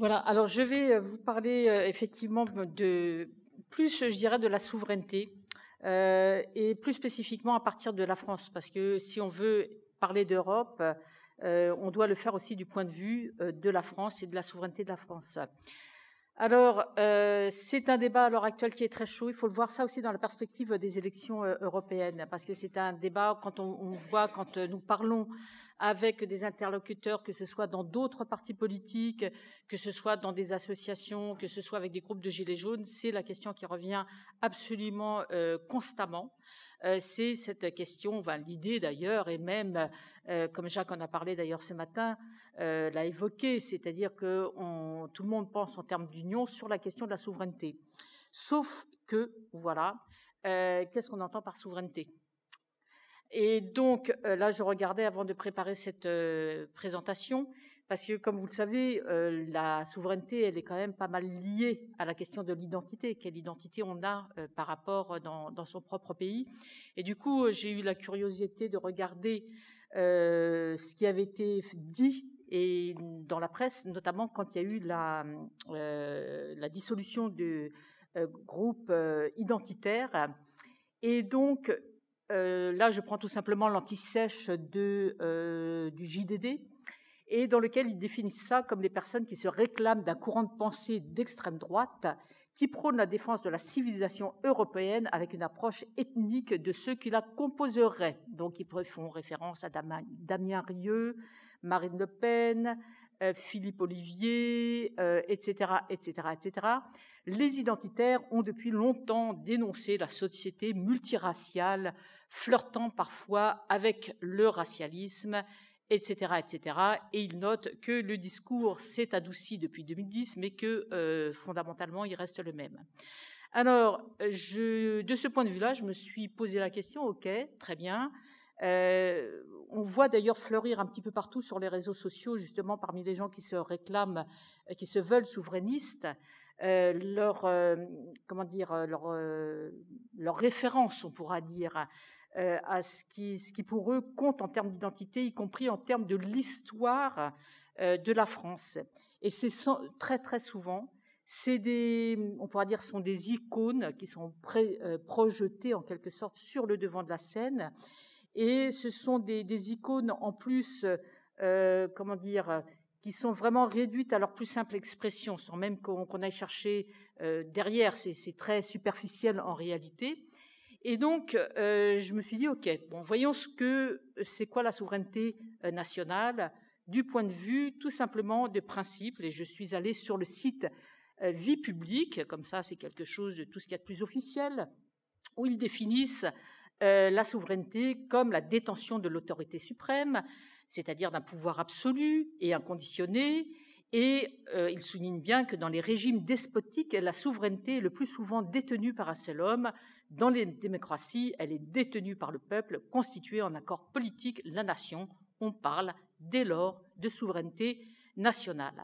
Voilà, alors je vais euh, vous parler euh, effectivement de plus, je dirais, de la souveraineté euh, et plus spécifiquement à partir de la France, parce que si on veut parler d'Europe, on doit le faire aussi du point de vue de la France et de la souveraineté de la France. Alors, c'est un débat à l'heure actuelle qui est très chaud. Il faut le voir ça aussi dans la perspective des élections européennes, parce que c'est un débat, quand on voit, quand nous parlons avec des interlocuteurs, que ce soit dans d'autres partis politiques, que ce soit dans des associations, que ce soit avec des groupes de Gilets jaunes, c'est la question qui revient absolument euh, constamment. Euh, c'est cette question, l'idée d'ailleurs, et même, euh, comme Jacques en a parlé d'ailleurs ce matin, l'a évoqué, c'est-à-dire que tout le monde pense en termes d'union sur la question de la souveraineté. Sauf que, voilà, qu'est-ce qu'on entend par souveraineté et donc euh, là, je regardais avant de préparer cette euh, présentation, parce que comme vous le savez, euh, la souveraineté, elle est quand même pas mal liée à la question de l'identité, quelle identité on a par rapport dans, son propre pays. Et du coup, j'ai eu la curiosité de regarder ce qui avait été dit et dans la presse, notamment quand il y a eu la, la dissolution du groupe identitaire. Et donc, euh, là, je prends tout simplement l'antisèche euh, du JDD, et dans lequel ils définissent ça comme les personnes qui se réclament d'un courant de pensée d'extrême droite qui prône la défense de la civilisation européenne avec une approche ethnique de ceux qui la composeraient. Donc, ils font référence à Damien Rieu, Marine Le Pen, euh, Philippe Olivier, etc., etc., etc. Les identitaires ont depuis longtemps dénoncé la société multiraciale flirtant parfois avec le racialisme, etc., etc. Et il note que le discours s'est adouci depuis 2010, mais que euh, fondamentalement, il reste le même. Alors, de ce point de vue-là, je me suis posé la question, ok, très bien. Euh, on voit d'ailleurs fleurir un petit peu partout sur les réseaux sociaux, justement parmi les gens qui se réclament, qui se veulent souverainistes, euh, comment dire, leur référence, on pourra dire, euh, à ce qui, pour eux compte en termes d'identité, y compris en termes de l'histoire euh, de la France. Et c'est très très souvent, c'est on pourra dire, sont des icônes qui sont euh, projetées en quelque sorte sur le devant de la scène. Et ce sont des, icônes en plus, comment dire, qui sont vraiment réduites à leur plus simple expression, sans même qu'on aille chercher derrière. C'est très superficiel en réalité. Et donc, euh, je me suis dit, OK, bon, voyons ce que c'est quoi la souveraineté euh, nationale du point de vue tout simplement de principe. Et je suis allée sur le site euh, Vie publique, comme ça c'est quelque chose de tout ce qu'il y a de plus officiel, où ils définissent la souveraineté comme la détention de l'autorité suprême, c'est-à-dire d'un pouvoir absolu et inconditionné. Et ils soulignent bien que dans les régimes despotiques, la souveraineté est le plus souvent détenue par un seul homme, dans les démocraties, elle est détenue par le peuple, constituée en accord politique la nation. On parle dès lors de souveraineté nationale.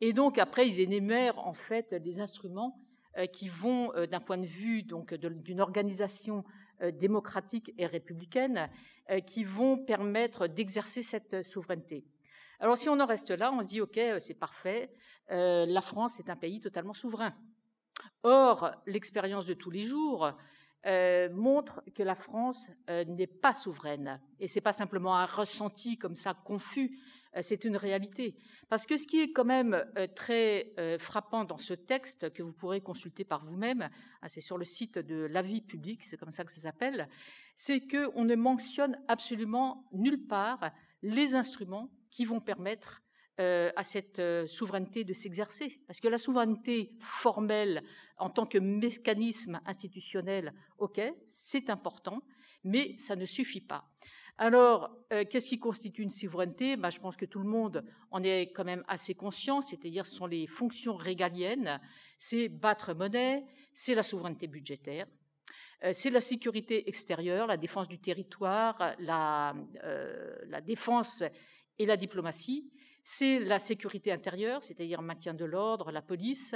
Et donc après, ils énumèrent en fait des instruments euh, qui vont euh, d'un point de vue donc d'une organisation euh, démocratique et républicaine qui vont permettre d'exercer cette souveraineté. Alors si on en reste là, on se dit ok c'est parfait, la France est un pays totalement souverain. Or l'expérience de tous les jours euh, montre que la France euh, n'est pas souveraine. Et c'est pas simplement un ressenti comme ça confus, euh, c'est une réalité. Parce que ce qui est quand même très frappant dans ce texte, que vous pourrez consulter par vous-même, hein, c'est sur le site de l'avis public, c'est comme ça que ça s'appelle, c'est qu'on ne mentionne absolument nulle part les instruments qui vont permettre euh, à cette euh, souveraineté de s'exercer. Parce que la souveraineté formelle en tant que mécanisme institutionnel, ok, c'est important, mais ça ne suffit pas. Alors, euh, qu'est-ce qui constitue une souveraineté bah, Je pense que tout le monde en est quand même assez conscient, c'est-à-dire ce sont les fonctions régaliennes, c'est battre monnaie, c'est la souveraineté budgétaire, c'est la sécurité extérieure, la défense du territoire, la, défense et la diplomatie c'est la sécurité intérieure, c'est-à-dire maintien de l'ordre, la police,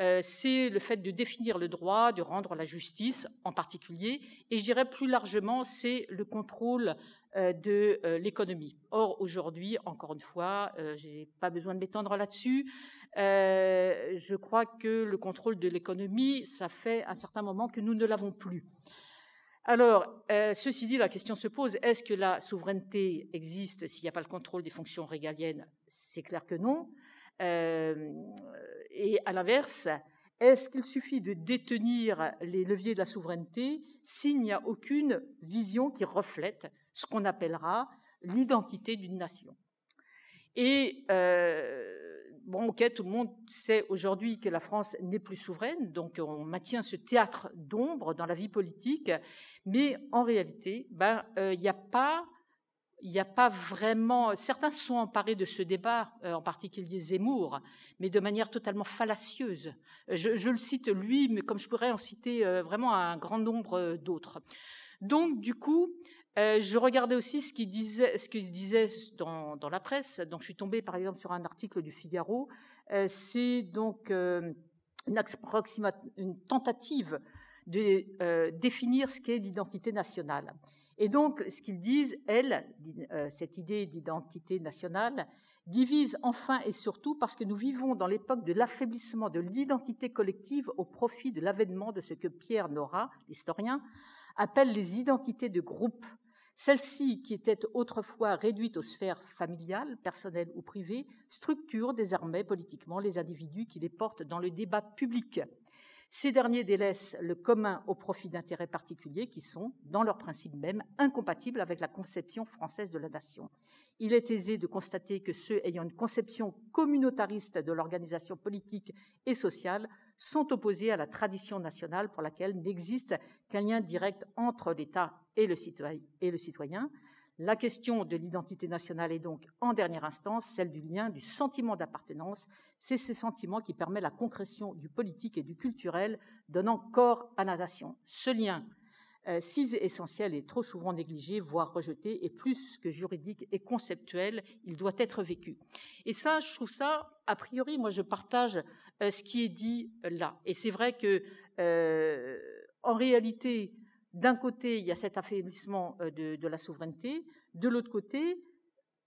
euh, c'est le fait de définir le droit, de rendre la justice en particulier, et je dirais plus largement, c'est le contrôle euh, de euh, l'économie. Or, aujourd'hui, encore une fois, je n'ai pas besoin de m'étendre là-dessus, je crois que le contrôle de l'économie, ça fait un certain moment que nous ne l'avons plus. Alors, euh, ceci dit, la question se pose, est-ce que la souveraineté existe s'il n'y a pas le contrôle des fonctions régaliennes C'est clair que non. Euh, et à l'inverse, est-ce qu'il suffit de détenir les leviers de la souveraineté s'il n'y a aucune vision qui reflète ce qu'on appellera l'identité d'une nation euh, bon, ok, tout le monde sait aujourd'hui que la France n'est plus souveraine, donc on maintient ce théâtre d'ombre dans la vie politique, mais en réalité, il ben, n'y euh, a pas il n'y a pas vraiment. Certains sont emparés de ce débat, euh, en particulier Zemmour, mais de manière totalement fallacieuse. Je, je le cite lui, mais comme je pourrais en citer euh, vraiment un grand nombre d'autres. Donc, du coup, euh, je regardais aussi ce qu'ils disait, ce disait dans, la presse. Donc, je suis tombée, par exemple, sur un article du Figaro. Euh, c'est donc euh, une, une, tentative de définir ce qu'est l'identité nationale. Et donc, ce qu'ils disent, elle, cette idée d'identité nationale, divise enfin et surtout parce que nous vivons dans l'époque de l'affaiblissement de l'identité collective au profit de l'avènement de ce que Pierre Nora, l'historien, appelle les identités de groupe, celles ci qui étaient autrefois réduites aux sphères familiales, personnelles ou privées, structurent désormais politiquement les individus qui les portent dans le débat public. Ces derniers délaissent le commun au profit d'intérêts particuliers qui sont, dans leur principe même, incompatibles avec la conception française de la nation. Il est aisé de constater que ceux ayant une conception communautariste de l'organisation politique et sociale sont opposés à la tradition nationale pour laquelle n'existe qu'un lien direct entre l'État et le, et le citoyen. La question de l'identité nationale est donc, en dernière instance, celle du lien, du sentiment d'appartenance. C'est ce sentiment qui permet la concrétion du politique et du culturel, donnant corps à la nation. Ce lien, euh, si essentiel, est trop souvent négligé, voire rejeté, et plus que juridique et conceptuel, il doit être vécu. Et ça, je trouve ça, a priori, moi, je partage euh, ce qui est dit là. Et c'est vrai que, euh, en réalité, d'un côté, il y a cet affaiblissement euh, de, la souveraineté. De l'autre côté,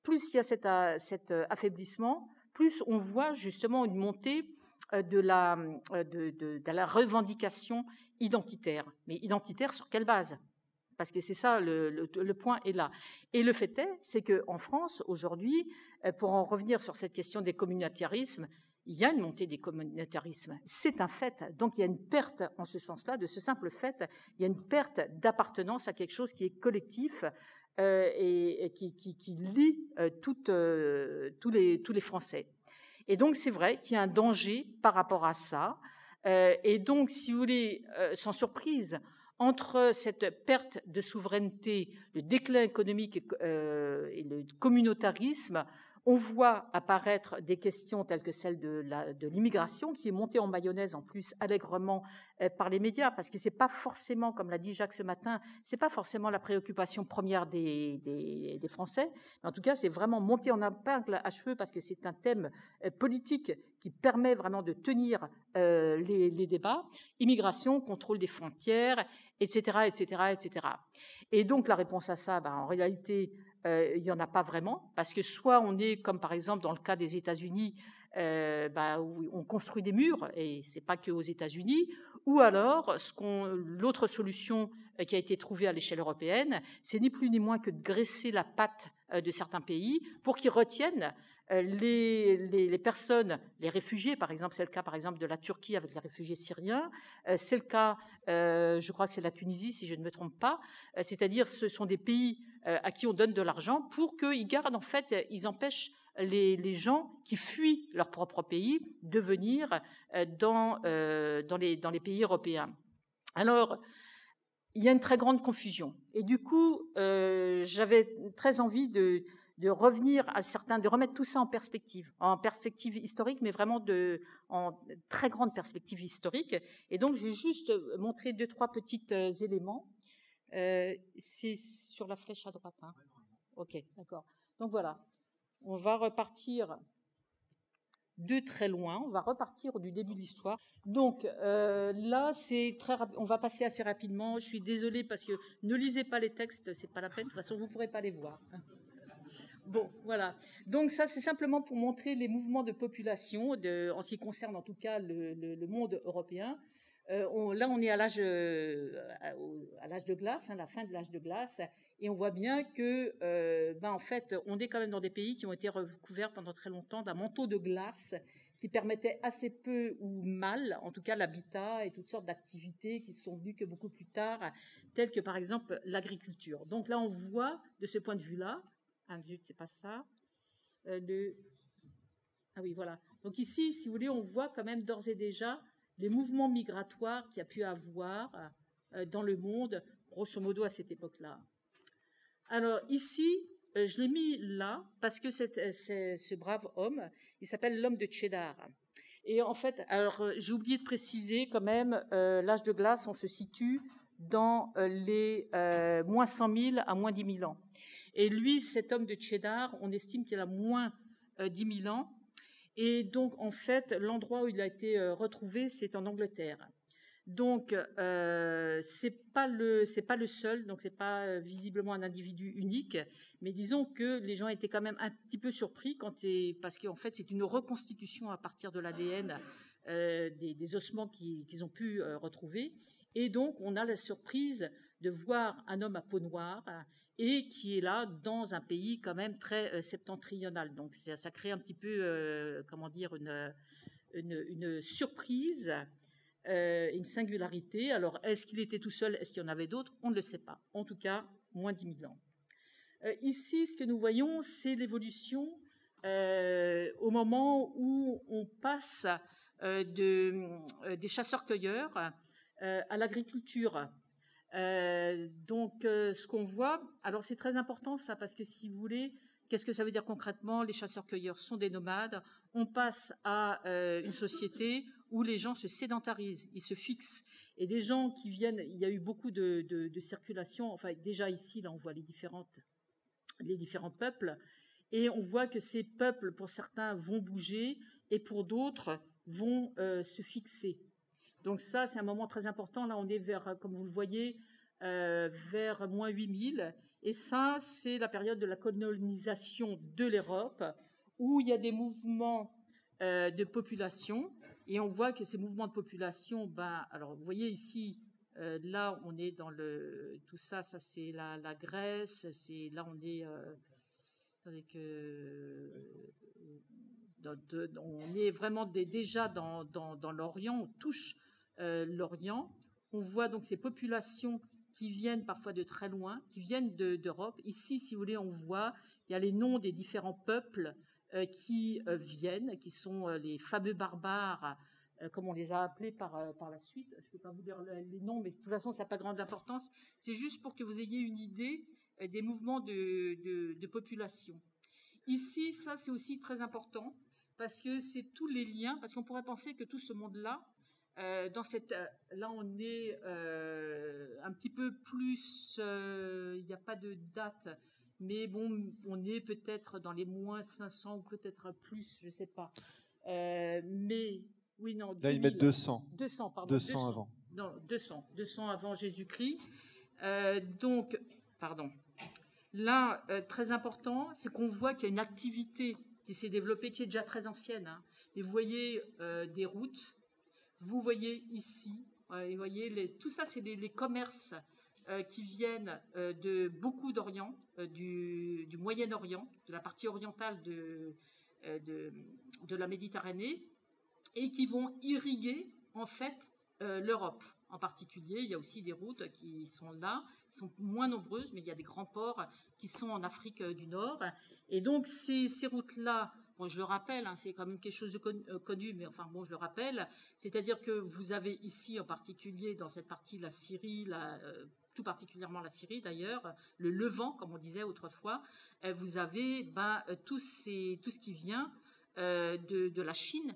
plus il y a cet, euh, affaiblissement, plus on voit justement une montée euh, de la, revendication identitaire. Mais identitaire sur quelle base Parce que c'est ça, le, le, point est là. Et le fait est, c'est qu'en France, aujourd'hui, pour en revenir sur cette question des communautarismes, il y a une montée des communautarismes. C'est un fait. Donc il y a une perte en ce sens-là, de ce simple fait, il y a une perte d'appartenance à quelque chose qui est collectif euh, et, qui, lie euh, euh, tous, les, tous les Français. Et donc c'est vrai qu'il y a un danger par rapport à ça. et donc, si vous voulez, sans surprise, entre cette perte de souveraineté, le déclin économique et le communautarisme, on voit apparaître des questions telles que celle de l'immigration, qui est montée en mayonnaise en plus allègrement euh, par les médias, parce que n'est pas forcément, comme l'a dit Jacques ce matin, n'est pas forcément la préoccupation première des, Français, mais en tout cas c'est vraiment monté en épingle à cheveux parce que c'est un thème euh, politique qui permet vraiment de tenir euh, les, débats. Immigration, contrôle des frontières, etc., etc., etc. Et donc la réponse à ça, ben, en réalité, euh, il n'y en a pas vraiment, parce que soit on est, comme par exemple dans le cas des États-Unis, euh, bah, où on construit des murs, et n'est pas qu'aux aux États-Unis, ou alors l'autre solution euh, qui a été trouvée à l'échelle européenne, c'est ni plus ni moins que de graisser la patte de certains pays pour qu'ils retiennent euh, les, personnes, les réfugiés, par exemple, c'est le cas par exemple de la Turquie avec les réfugiés syriens, euh, c'est le cas, euh, je crois que c'est la Tunisie si je ne me trompe pas, c'est-à-dire ce sont des pays à qui on donne de l'argent pour qu'ils gardent en fait, ils empêchent les, gens qui fuient leur propre pays de venir dans, les, pays européens. Alors, il y a une très grande confusion. Et du coup, j'avais très envie de, de revenir à certains, de remettre tout ça en perspective, en perspective historique, mais vraiment en très grande perspective historique. Et donc, je vais juste euh, montrer deux, trois petits euh, éléments. Euh, c'est sur la flèche à droite. Hein. Ok, d'accord. Donc voilà, on va repartir de très loin. On va repartir du début de l'histoire. Donc là, c'est très on va passer assez rapidement. Je suis désolée parce que ne lisez pas les textes, c'est pas la peine. De toute façon, vous ne pourrez pas les voir. Bon, voilà. Donc ça, c'est simplement pour montrer les mouvements de population, en ce qui concerne en tout cas le, monde européen. Euh, là, on est à l'âge euh, à, l'âge de glace, à hein, la fin de l'âge de glace, et on voit bien que, euh, ben, en fait, on est quand même dans des pays qui ont été recouverts pendant très longtemps d'un manteau de glace qui permettait assez peu ou mal, en tout cas l'habitat et toutes sortes d'activités qui sont venues que beaucoup plus tard, telles que par exemple l'agriculture. Donc là, on voit de ce point de vue-là un c'est pas ça. Euh, ah oui, voilà. Donc ici, si vous voulez, on voit quand même d'ores et déjà les mouvements migratoires qu'il y a pu avoir euh, dans le monde, grosso modo à cette époque-là. Alors ici, euh, je l'ai mis là parce que c'est ce brave homme, il s'appelle l'homme de Cheddar. Et en fait, alors j'ai oublié de préciser quand même, l'âge de glace, on se situe dans les moins 100 000 à moins 10 000 ans. Et lui, cet homme de Cheddar, on estime qu'il a moins 10 euh, 000 ans. Et donc, en fait, l'endroit où il a été euh, retrouvé, c'est en Angleterre. Donc, euh, ce n'est pas le pas le seul, donc ce n'est pas visiblement un individu unique, mais disons que les gens étaient quand même un petit peu surpris quand parce qu'en fait c'est une reconstitution à partir de l'ADN des, ossements qu'ils ont pu retrouver, et donc on a la surprise de voir un homme à peau noire et qui est là dans un pays quand même très euh, septentrional. Donc ça, crée un petit peu, euh, comment dire, une, surprise, euh, une singularité. Alors est-ce qu'il était tout seul Est-ce qu'il y en avait d'autres On ne le sait pas. En tout cas, moins 10 000 ans. ici, ce que nous voyons, c'est l'évolution au moment où on passe de, des chasseurs-cueilleurs à l'agriculture. Euh, donc, euh, ce qu'on voit, alors c'est très important ça, parce que si vous voulez, qu'est-ce que ça veut dire concrètement Les chasseurs-cueilleurs sont des nomades. On passe à euh, une société où les gens se sédentarisent, ils se fixent. Et des gens qui viennent, il y a eu beaucoup de, circulation. Enfin, déjà ici, là, on voit les différentes, les différents peuples, et on voit que ces peuples, pour certains, vont bouger, et pour d'autres, vont se fixer. Donc ça, c'est un moment très important. Là, on est vers, comme vous le voyez, euh, vers moins 8000. Et ça, c'est la période de la colonisation de l'Europe, où il y a des mouvements euh, de population. Et on voit que ces mouvements de population, ben, alors vous voyez ici, euh, là, on est dans le... Tout ça, ça c'est la, Grèce, c'est là, on est... on est vraiment déjà dans, dans l'Orient, on touche euh, l'Orient. On voit donc ces populations qui viennent parfois de très loin, qui viennent d'Europe. Ici, si vous voulez, on voit, il y a les noms des différents peuples euh, qui euh, viennent, qui sont les fameux barbares, comme on les a appelés par, par la suite. Je ne peux pas vous dire les noms, mais de toute façon, ça n'a pas grande importance. C'est juste pour que vous ayez une idée des mouvements de population. Ici, ça, c'est aussi très important, parce que c'est tous les liens, parce qu'on pourrait penser que tout ce monde-là, euh, dans cette, euh, là, on est euh, un petit peu plus. Il n'y a pas de date, mais bon, on est peut-être dans les moins 500 ou peut-être plus, je ne sais pas. mais oui, non. Là, 200. 200, pardon. 200, avant. Non, 200, 200 avant Jésus-Christ. donc, pardon. Là, très important, c'est qu'on voit qu'il y a une activité qui s'est développée, qui est déjà très ancienne. Et hein. vous voyez des routes vous voyez ici, vous voyez, les, tout ça, c'est les, commerces euh, qui viennent euh, de beaucoup d'Orient, euh, du, Moyen-Orient, de la partie orientale de, la Méditerranée, et qui vont irriguer en fait l'Europe en particulier. Il y a aussi des routes qui sont là, qui sont moins nombreuses, mais il y a des grands ports qui sont en Afrique du Nord. Et donc ces routes-là bon, je le rappelle, hein, c'est quand même quelque chose de euh, connu, mais enfin bon, je le rappelle, c'est-à-dire que vous avez ici en particulier dans cette partie la Syrie, euh, tout particulièrement la Syrie d'ailleurs, le Levant comme on disait autrefois, euh, vous avez ben, tout, ce qui vient de, la Chine,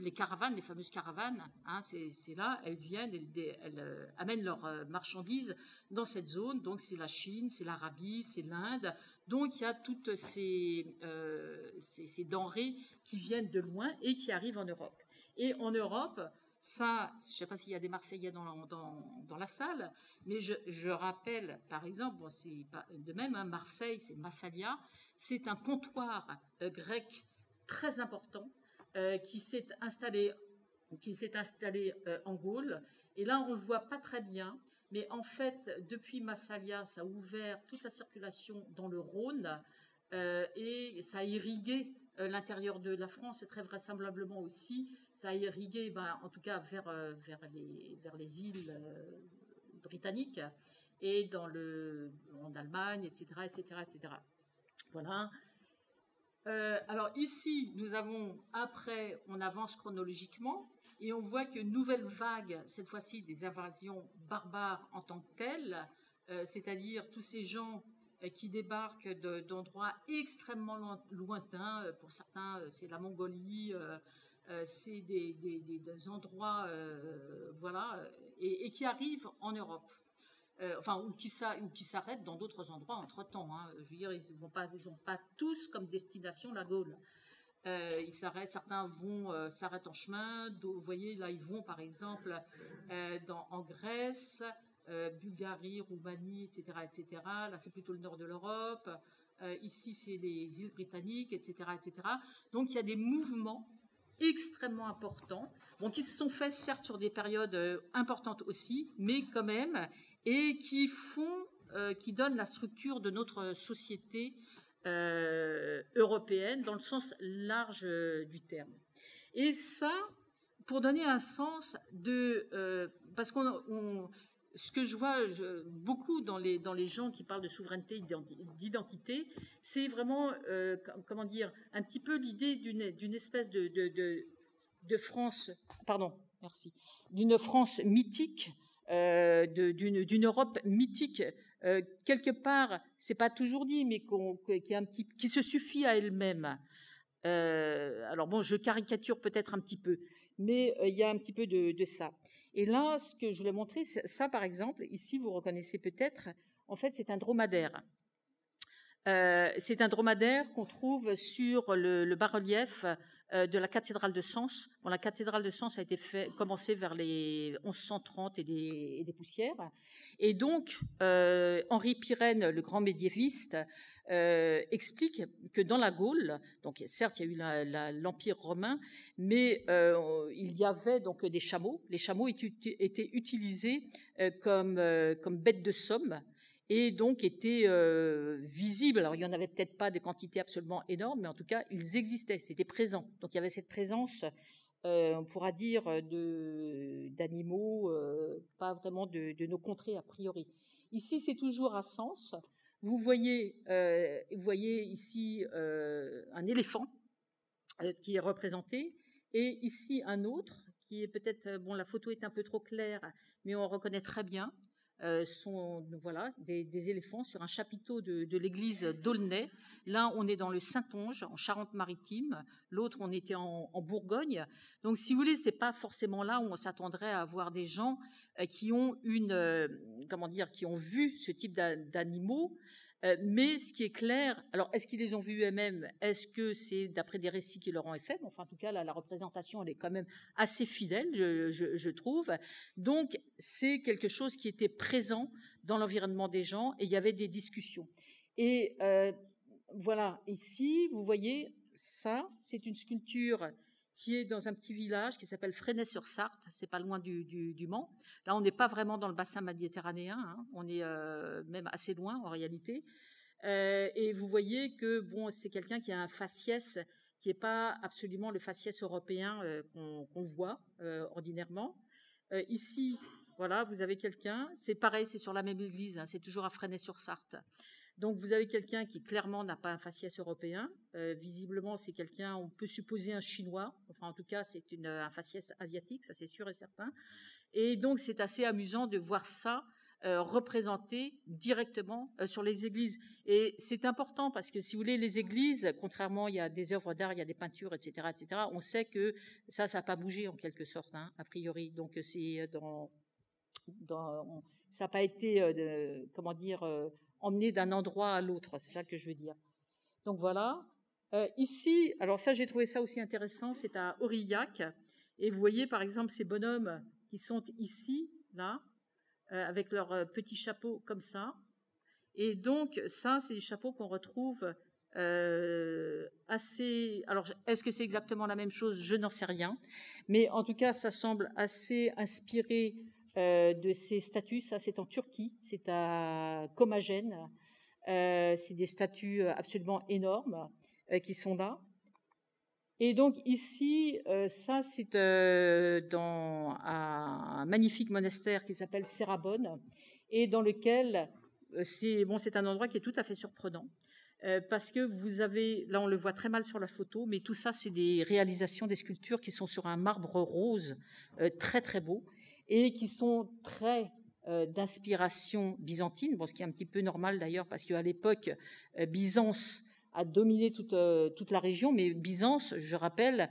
les caravanes, les fameuses caravanes, hein, c'est là, elles viennent, elles, amènent leurs marchandises dans cette zone. Donc c'est la Chine, c'est l'Arabie, c'est l'Inde, donc il y a toutes euh, ces, ces, denrées qui viennent de loin et qui arrivent en Europe. Et en Europe, ça, je ne sais pas s'il y a des Marseillais dans la, salle, mais je, rappelle, par exemple, c'est de même, à hein, Marseille, c'est Massalia, c'est un comptoir euh, grec très important euh, qui s'est installé qui s'est installé en Gaule. Et là, on ne le voit pas très bien, mais en fait, depuis Massalia, ça a ouvert toute la circulation dans le Rhône euh, et ça a irrigué euh, l'intérieur de la France et très vraisemblablement aussi, ça a irrigué, ben, en tout cas vers, euh, vers, les, vers les îles britanniques et dans le, en Allemagne, etc., etc., etc. Voilà. Euh, alors ici, nous avons, après, on avance chronologiquement et on voit que nouvelle vague, cette fois-ci des invasions barbares en tant que telles, euh, c'est-à-dire tous ces gens euh, qui débarquent d'endroits extrêmement lointains, pour certains c'est la Mongolie, c'est des, endroits, voilà, et qui arrivent en Europe. Euh, enfin, ou qui, s'arrêtent dans d'autres endroits entre-temps. Hein. Je veux dire, ils n'ont pas, pas, tous comme destination la Gaule. Euh, ils s'arrêtent, certains vont euh, s'arrêtent en chemin. Vous voyez, là, ils vont par exemple dans, en Grèce, Bulgarie, Roumanie, etc., etc. Là, c'est plutôt le nord de l'Europe. ici, c'est les îles britanniques, etc., etc. Donc, il y a des mouvements extrêmement importants, qui se sont faits certes sur des périodes importantes aussi, mais quand même, et qui font, euh, qui donnent la structure de notre société euh, européenne dans le sens large euh, du terme. Et ça, pour donner un sens de, parce que ce que je vois beaucoup dans les, dans les gens qui parlent de souveraineté d'identité, c'est vraiment, comment dire, un petit peu l'idée d'une, d'une espèce de, de, de France, pardon, merci, d'une France mythique euh, d'une Europe mythique. Euh, quelque part, c'est pas toujours dit, mais qui, un petit, qui se suffit à elle-même. Euh, alors bon, je caricature peut-être un petit peu, mais il y a un petit peu de, ça. Et là, ce que je voulais montrer, ça par exemple, ici vous reconnaissez peut-être, en fait c'est un dromadaire. c'est un dromadaire qu'on trouve sur le, le bas-relief euh, de la cathédrale de Sens. la cathédrale de Sens a été fait, vers les 1130 et des, poussières. Et donc, euh, Henri Pirène, le grand médiéviste, euh, explique que dans la Gaule, donc certes, il y a eu l'Empire romain, mais il y avait donc des chameaux. Les chameaux étaient, utilisés comme bêtes de somme et donc étaient euh, visibles. Alors il n'y en avait peut-être pas des quantités absolument énormes, mais en tout cas ils existaient, c'était présent. Donc il y avait cette présence, euh, on pourra dire, de d'animaux, euh, pas vraiment de, de, nos contrées a priori. Ici c'est toujours à Sens. Vous voyez, vous voyez ici un éléphant qui est représenté, et ici un autre qui est peut-être bon. La photo est un peu trop claire, mais on reconnaît très bien. Euh, sont voilà des, éléphants sur un chapiteau de, l'église d'Aulnay. L'un, on est dans le Saintonge, en Charente-Maritime. L'autre, on était en, Bourgogne. Donc, si vous voulez, c'est pas forcément là où on s'attendrait à avoir des gens euh, qui ont une, euh, comment dire, qui ont vu ce type d'animaux. Euh, mais ce qui est clair, alors est-ce qu'ils les ont vus eux-mêmes Est-ce que c'est d'après des récits qui leur ont fait Enfin, en tout cas, la représentation, elle est quand même assez fidèle, je, trouve. Donc, c'est quelque chose qui était présent dans l'environnement des gens et il y avait des discussions. Et euh, voilà, ici, vous voyez, ça, c'est une sculpture qui est dans un petit village qui s'appelle Fresnay-sur-Sarthe, c'est pas loin du, Mans. Là, on n'est pas vraiment dans le bassin méditerranéen, hein. on est euh, même assez loin en réalité. Euh, et vous voyez que bon, c'est quelqu'un qui a un faciès qui n'est pas absolument le faciès européen euh, qu'on voit ordinairement. ici, voilà, vous avez quelqu'un. C'est pareil, c'est sur la même église, hein, c'est toujours à Fresnay-sur-Sarthe. Donc vous avez quelqu'un qui clairement n'a pas un faciès européen. Euh, visiblement, c'est quelqu'un, on peut supposer un chinois. Enfin, en tout cas, c'est euh, un faciès asiatique, ça c'est sûr et certain. Et donc c'est assez amusant de voir ça euh, représenté directement sur les églises. Et c'est important parce que si vous voulez, les églises, contrairement, il y a des œuvres d'art, il y a des peintures, etc., etc. On sait que ça, ça n'a pas bougé en quelque sorte, hein, a priori. Donc c'est dans, dans ça n'a pas été, de, comment dire emmener d'un endroit à l'autre, c'est ça que je veux dire. Donc voilà. Euh, ici, alors ça j'ai trouvé ça aussi intéressant, c'est à Aurillac, et vous voyez par exemple ces bonhommes qui sont ici, là, euh, avec leurs euh, petits chapeaux comme ça. Et donc ça, c'est des chapeaux qu'on retrouve assez... Alors est-ce que c'est exactement la même chose Je n'en sais rien, mais en tout cas ça semble assez inspiré euh, de ces statues. Ça, c'est en Turquie, c'est à Comagène. Euh, c'est des statues absolument énormes euh, qui sont là. Et donc ici, ça c'est dans un magnifique monastère qui s'appelle Serabonne et dans lequel c'est bon, c'est un endroit qui est tout à fait surprenant parce que vous avez, là on le voit très mal sur la photo, mais tout ça c'est des réalisations, des sculptures qui sont sur un marbre rose très très beau et qui sont très euh, d'inspiration byzantine, bon, ce qui est un petit peu normal d'ailleurs parce qu'à l'époque, euh, Byzance a dominé toute, euh, toute la région, mais Byzance, je rappelle,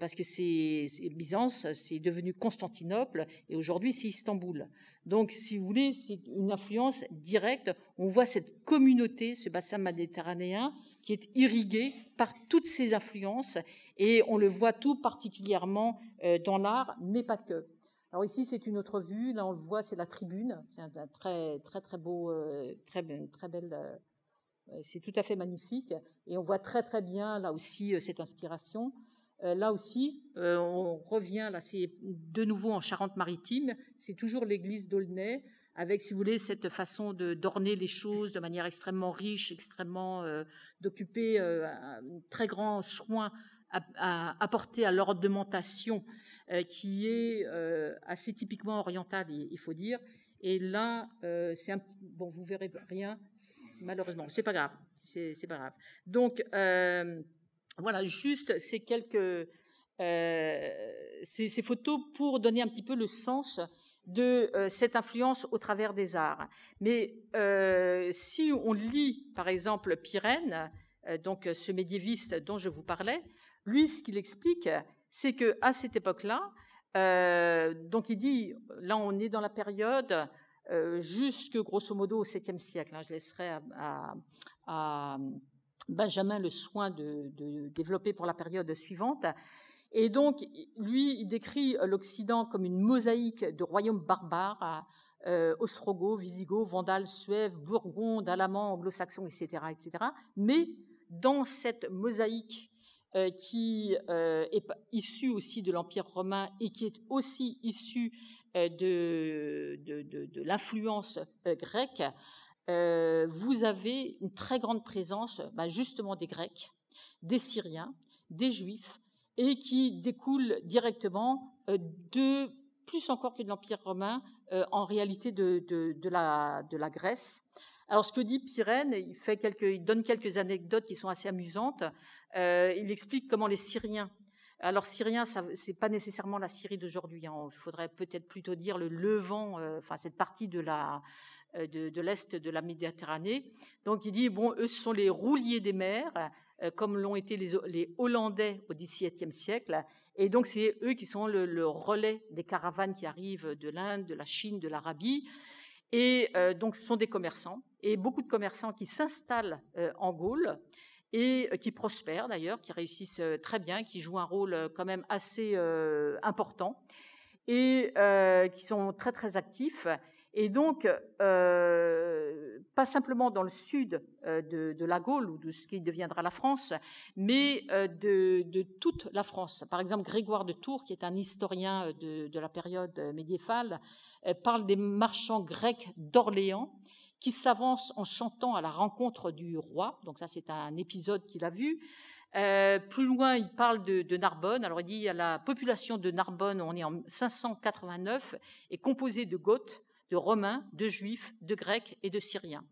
parce que c'est Byzance, c'est devenu Constantinople et aujourd'hui c'est Istanbul. Donc, si vous voulez, c'est une influence directe. On voit cette communauté, ce bassin méditerranéen, qui est irrigué par toutes ces influences et on le voit tout particulièrement dans l'art, mais pas que. Alors ici, c'est une autre vue. Là, on le voit, c'est la tribune. C'est un, très, très, très beau, euh, très, très belle. Euh, c'est tout à fait magnifique. Et on voit très, très bien là aussi euh, cette inspiration. là aussi, on revient là, c'est de nouveau en Charente-Maritime. C'est toujours l'église d'Aulnay avec, si vous voulez, cette façon de d'orner les choses de manière extrêmement riche, extrêmement d'occuper un très grand soin à, apporter à l'ornementation euh, qui est euh, assez typiquement orientale, il, faut dire. Et là, euh, c'est un Bon, vous verrez rien, malheureusement. C'est pas grave. C'est pas grave. Donc, voilà, juste ces quelques... Ces, photos pour donner un petit peu le sens de cette influence au travers des arts. Mais si on lit, par exemple, Pirène, donc ce médiéviste dont je vous parlais, lui, ce qu'il explique, c'est que à cette époque-là, euh, donc il dit, là on est dans la période euh, jusque grosso modo au 7e siècle. Hein, je laisserai à, Benjamin le soin de, développer pour la période suivante. Et donc, lui, il décrit l'Occident comme une mosaïque de royaumes barbares, euh, ostrogoths, visigoths, vandales, suèves, bourgondes, alamans, anglo-saxons, etc., etc. Mais dans cette mosaïque euh, qui euh, est issu aussi de l'Empire romain et qui est aussi issu euh, de, l'influence grecque, vous avez une très grande présence bah, justement des Grecs, des Syriens, des Juifs, et qui découle directement de, plus encore que de l'Empire romain, en réalité de la Grèce. Alors ce que dit Pyrène, il, donne quelques anecdotes qui sont assez amusantes. Euh, il explique comment les Syriens alors syrien, ce n'est pas nécessairement la Syrie d'aujourd'hui. Hein. Il faudrait peut-être plutôt dire le Levant, euh, enfin cette partie euh, de l'est de la Méditerranée. Donc il dit bon, eux ce sont les rouliers des mers, comme l'ont été les, Hollandais au XVIIe siècle. Et donc c'est eux qui sont le, relais des caravanes qui arrivent de l'Inde, de la Chine, de l'Arabie. Et donc ce sont des commerçants et beaucoup de commerçants qui s'installent euh, en Gaule et euh, qui prospèrent d'ailleurs, qui réussissent euh, très bien, qui jouent un rôle quand même assez important et qui sont très très actifs. Et donc, pas simplement dans le sud de, la Gaule ou de ce qui deviendra la France, mais de, toute la France. Par exemple, Grégoire de Tours, qui est un historien de, de la période médiévale, parle des marchands grecs d'Orléans qui s'avance en chantant à la rencontre du roi. Donc ça, c'est un épisode qu'il a vu. Euh, plus loin, il parle de, Narbonne. Alors il dit à la population de Narbonne, on est en 589, est composée de Goths, de Romains, de Juifs, de Grecs et de Syriens.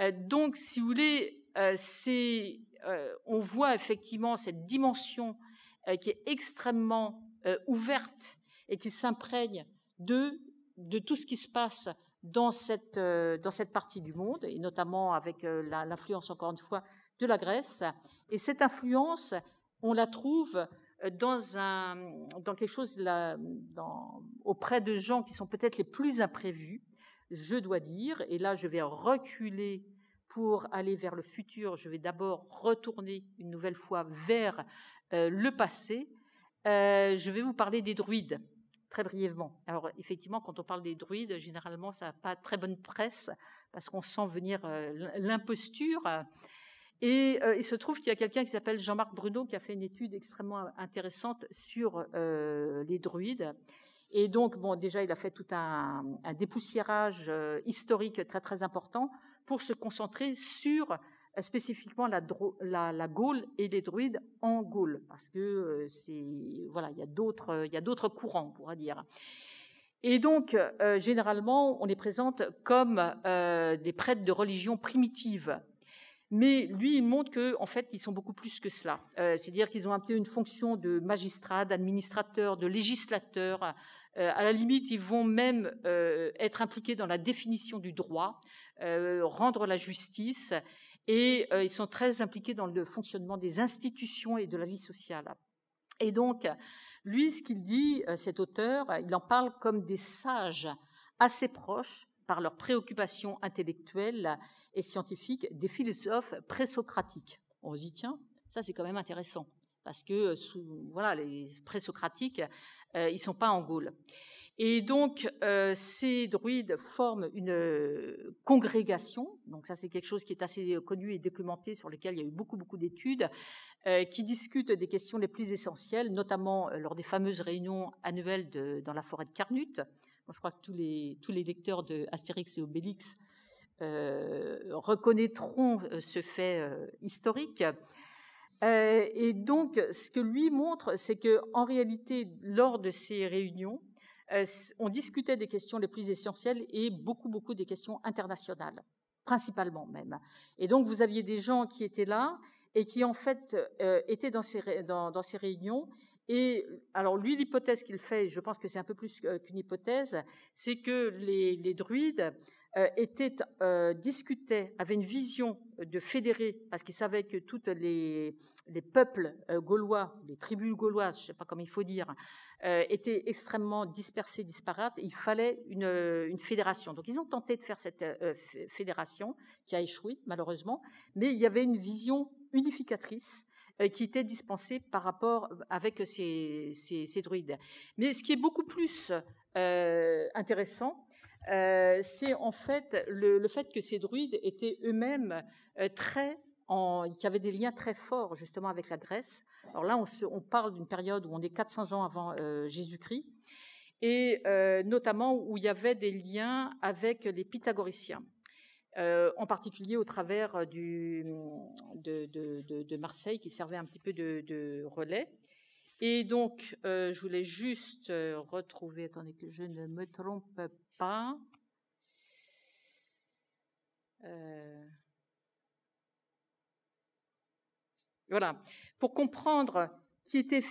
Euh, donc, si vous voulez, euh, on voit effectivement cette dimension qui est extrêmement ouverte et qui s'imprègne de tout ce qui se passe dans cette, euh, dans cette partie du monde, et notamment avec euh, l'influence, encore une fois, de la Grèce. Et cette influence, on la trouve euh, dans, un, dans quelque chose là, dans, auprès de gens qui sont peut-être les plus imprévus, je dois dire, et là je vais reculer pour aller vers le futur, je vais d'abord retourner une nouvelle fois vers le passé, je vais vous parler des druides très brièvement. Alors effectivement, quand on parle des druides, généralement, ça n'a pas très bonne presse parce qu'on sent venir euh, l'imposture. Et euh, il se trouve qu'il y a quelqu'un qui s'appelle Jean-Marc Bruno qui a fait une étude extrêmement euh, intéressante sur les druides. Et donc, bon, déjà, il a fait tout un, dépoussiérage historique très très important pour se concentrer sur euh, spécifiquement la, la, Gaule et les druides en Gaule, parce que euh, c'est voilà, il y a d'autres il y a d'autres courants, on pourra dire. Et donc, euh, généralement, on les présente comme des prêtres de religion primitive. Mais lui, il montre que, en fait, ils sont beaucoup plus que cela. C'est-à-dire qu'ils ont un peu une fonction de magistrat, d'administrateur, de législateur. à la limite, ils vont même être impliqués dans la définition du droit, rendre la justice et euh, ils sont très impliqués dans le fonctionnement des institutions et de la vie sociale. Et donc, lui, ce qu'il dit, euh, cet auteur, il en parle comme des sages assez proches par leurs préoccupations intellectuelles et scientifiques des philosophes présocratiques. On se dit, tiens, ça c'est quand même intéressant, parce que euh, voilà, les présocratiques, ils ne sont pas en Gaule. Et donc, euh, ces druides forment une euh, congrégation. Donc ça, c'est quelque chose qui est assez euh, connu et documenté, sur lequel il y a eu beaucoup, beaucoup d'études, qui discutent des questions les plus essentielles, notamment lors des fameuses réunions annuelles de, dans la forêt de Carnut. je crois que tous les, tous les lecteurs de Astérix et Obélix reconnaîtront ce fait historique. et donc, ce que lui montre, c'est que en réalité, lors de ces réunions, euh, on discutait des questions les plus essentielles et beaucoup, beaucoup des questions internationales, principalement même. Et donc, vous aviez des gens qui étaient là et qui, en fait, euh, étaient dans ces, réunions. Et alors, lui, l'hypothèse qu'il fait, je pense que c'est un peu plus euh, qu'une hypothèse, c'est que les druides euh, était, euh, discutait, avait une vision euh, de fédérer, parce qu'il savaient que tous les, les, peuples euh, gaulois, les tribus gauloises, je ne sais pas comment il faut dire, étaient extrêmement dispersés, disparates, il fallait une, une, fédération. Donc ils ont tenté de faire cette fédération, qui a échoué malheureusement, mais il y avait une vision unificatrice qui était dispensée par rapport avec ces, ces, ces druides. Mais ce qui est beaucoup plus intéressant, euh, c'est en fait le, fait que ces druides étaient eux-mêmes euh, très en, y avait des liens très forts justement avec la Grèce. Alors là, on, parle d'une période où on est 400 ans avant euh, Jésus-Christ, et notamment où il y avait des liens avec les pythagoriciens. en particulier au travers du, de, Marseille qui servait un petit peu de, relais. Et donc, je voulais juste retrouver, attendez que je ne me trompe pas euh, voilà. Pour comprendre qui étaient,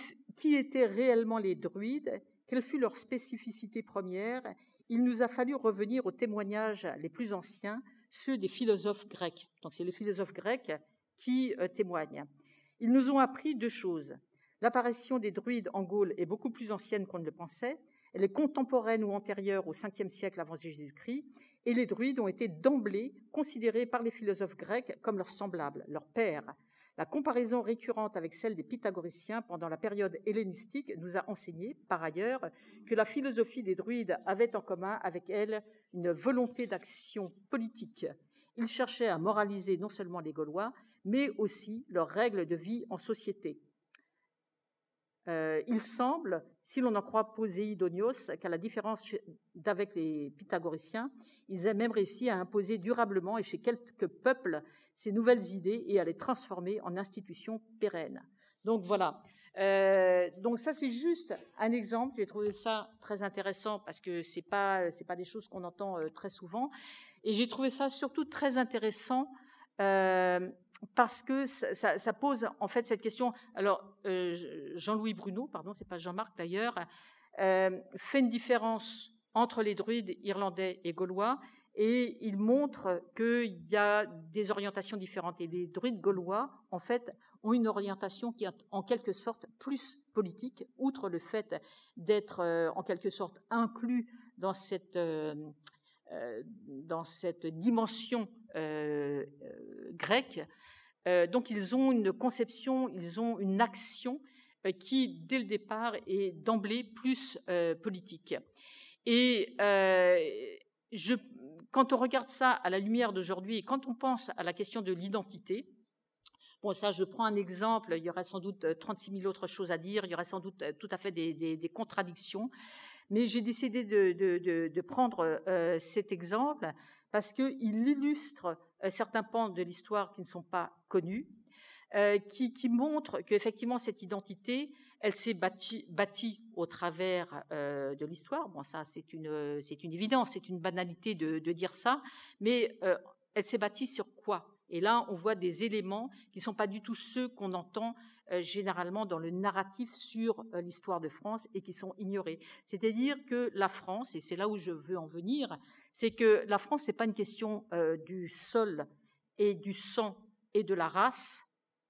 réellement les druides, quelle fut leur spécificité première, il nous a fallu revenir aux témoignages les plus anciens, ceux des philosophes grecs. Donc c'est les philosophes grecs qui euh, témoignent. Ils nous ont appris deux choses. L'apparition des druides en Gaule est beaucoup plus ancienne qu'on ne le pensait, elle est contemporaine ou antérieure au 5 siècle avant Jésus-Christ, et les druides ont été d'emblée considérés par les philosophes grecs comme leurs semblables, leurs pères. La comparaison récurrente avec celle des pythagoriciens pendant la période hellénistique nous a enseigné, par ailleurs, que la philosophie des druides avait en commun avec elle une volonté d'action politique. Ils cherchaient à moraliser non seulement les Gaulois, mais aussi leurs règles de vie en société. Euh, il semble, si l'on en croit Poséidonios, qu'à la différence d'avec les pythagoriciens, ils aient même réussi à imposer durablement et chez quelques peuples ces nouvelles idées et à les transformer en institutions pérennes. Donc voilà. Euh, donc ça c'est juste un exemple. J'ai trouvé ça très intéressant parce que ce n'est pas des choses qu'on entend euh, très souvent et j'ai trouvé ça surtout très intéressant parce que ça, pose en fait cette question. Alors Jean-Louis Bruno, pardon, c'est pas Jean-Marc d'ailleurs, fait une différence entre les druides irlandais et gaulois et il montre qu'il y a des orientations différentes. Et les druides gaulois, en fait, ont une orientation qui est en quelque sorte plus politique, outre le fait d'être en quelque sorte inclus dans cette, dans cette dimension euh, euh, grec, euh, donc ils ont une conception, ils ont une action qui, dès le départ, est d'emblée plus politique. Et quand on regarde ça à la lumière d'aujourd'hui quand on pense à la question de l'identité, Bon, ça, je prends un exemple. Il y aura sans doute 36 000 autres choses à dire. Il y aurait sans doute tout à fait des contradictions. Mais j'ai décidé de, prendre euh, cet exemple parce qu'il illustre euh, certains pans de l'histoire qui ne sont pas connus, euh, qui, montrent qu'effectivement cette identité, elle s'est bâtie, au travers de l'histoire. Bon, ça c'est une évidence, c'est une banalité de, dire ça, mais elle s'est bâtie sur quoi Et là, on voit des éléments qui ne sont pas du tout ceux qu'on entend euh, généralement dans le narratif sur euh, l'histoire de France et qui sont ignorés. C'est-à-dire que la France, et c'est là où je veux en venir, c'est que la France, n'est pas une question euh, du sol et du sang et de la race,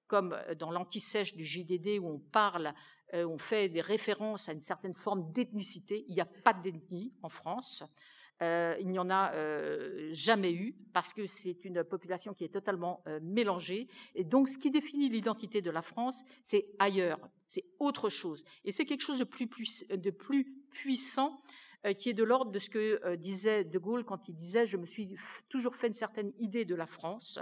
comme dans l'antisèche du JDD où on parle, on fait des références à une certaine forme d'ethnicité. Il n'y a pas d'ethnie en France. Euh, il n'y en a euh, jamais eu parce que c'est une population qui est totalement euh, mélangée. Et donc, ce qui définit l'identité de la France, c'est ailleurs, c'est autre chose. Et c'est quelque chose de plus, puissant qui est de l'ordre de ce que disait De Gaulle quand il disait Je me suis toujours fait une certaine idée de la France.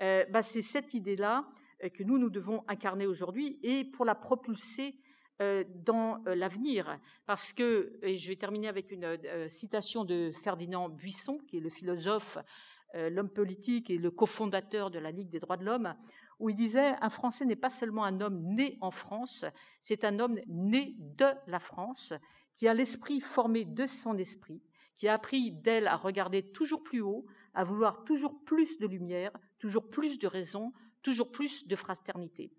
Bah, c'est cette idée-là que nous, nous devons incarner aujourd'hui et pour la propulser euh, dans euh, l'avenir. Parce que, et je vais terminer avec une euh, citation de Ferdinand Buisson, qui est le philosophe, l'homme politique et le cofondateur de la Ligue des droits de l'homme, où il disait Un Français n'est pas seulement un homme né en France, c'est un homme né de la France, qui a l'esprit formé de son esprit, qui a appris d'elle à regarder toujours plus haut, à vouloir toujours plus de lumière, toujours plus de raison, toujours plus de fraternité.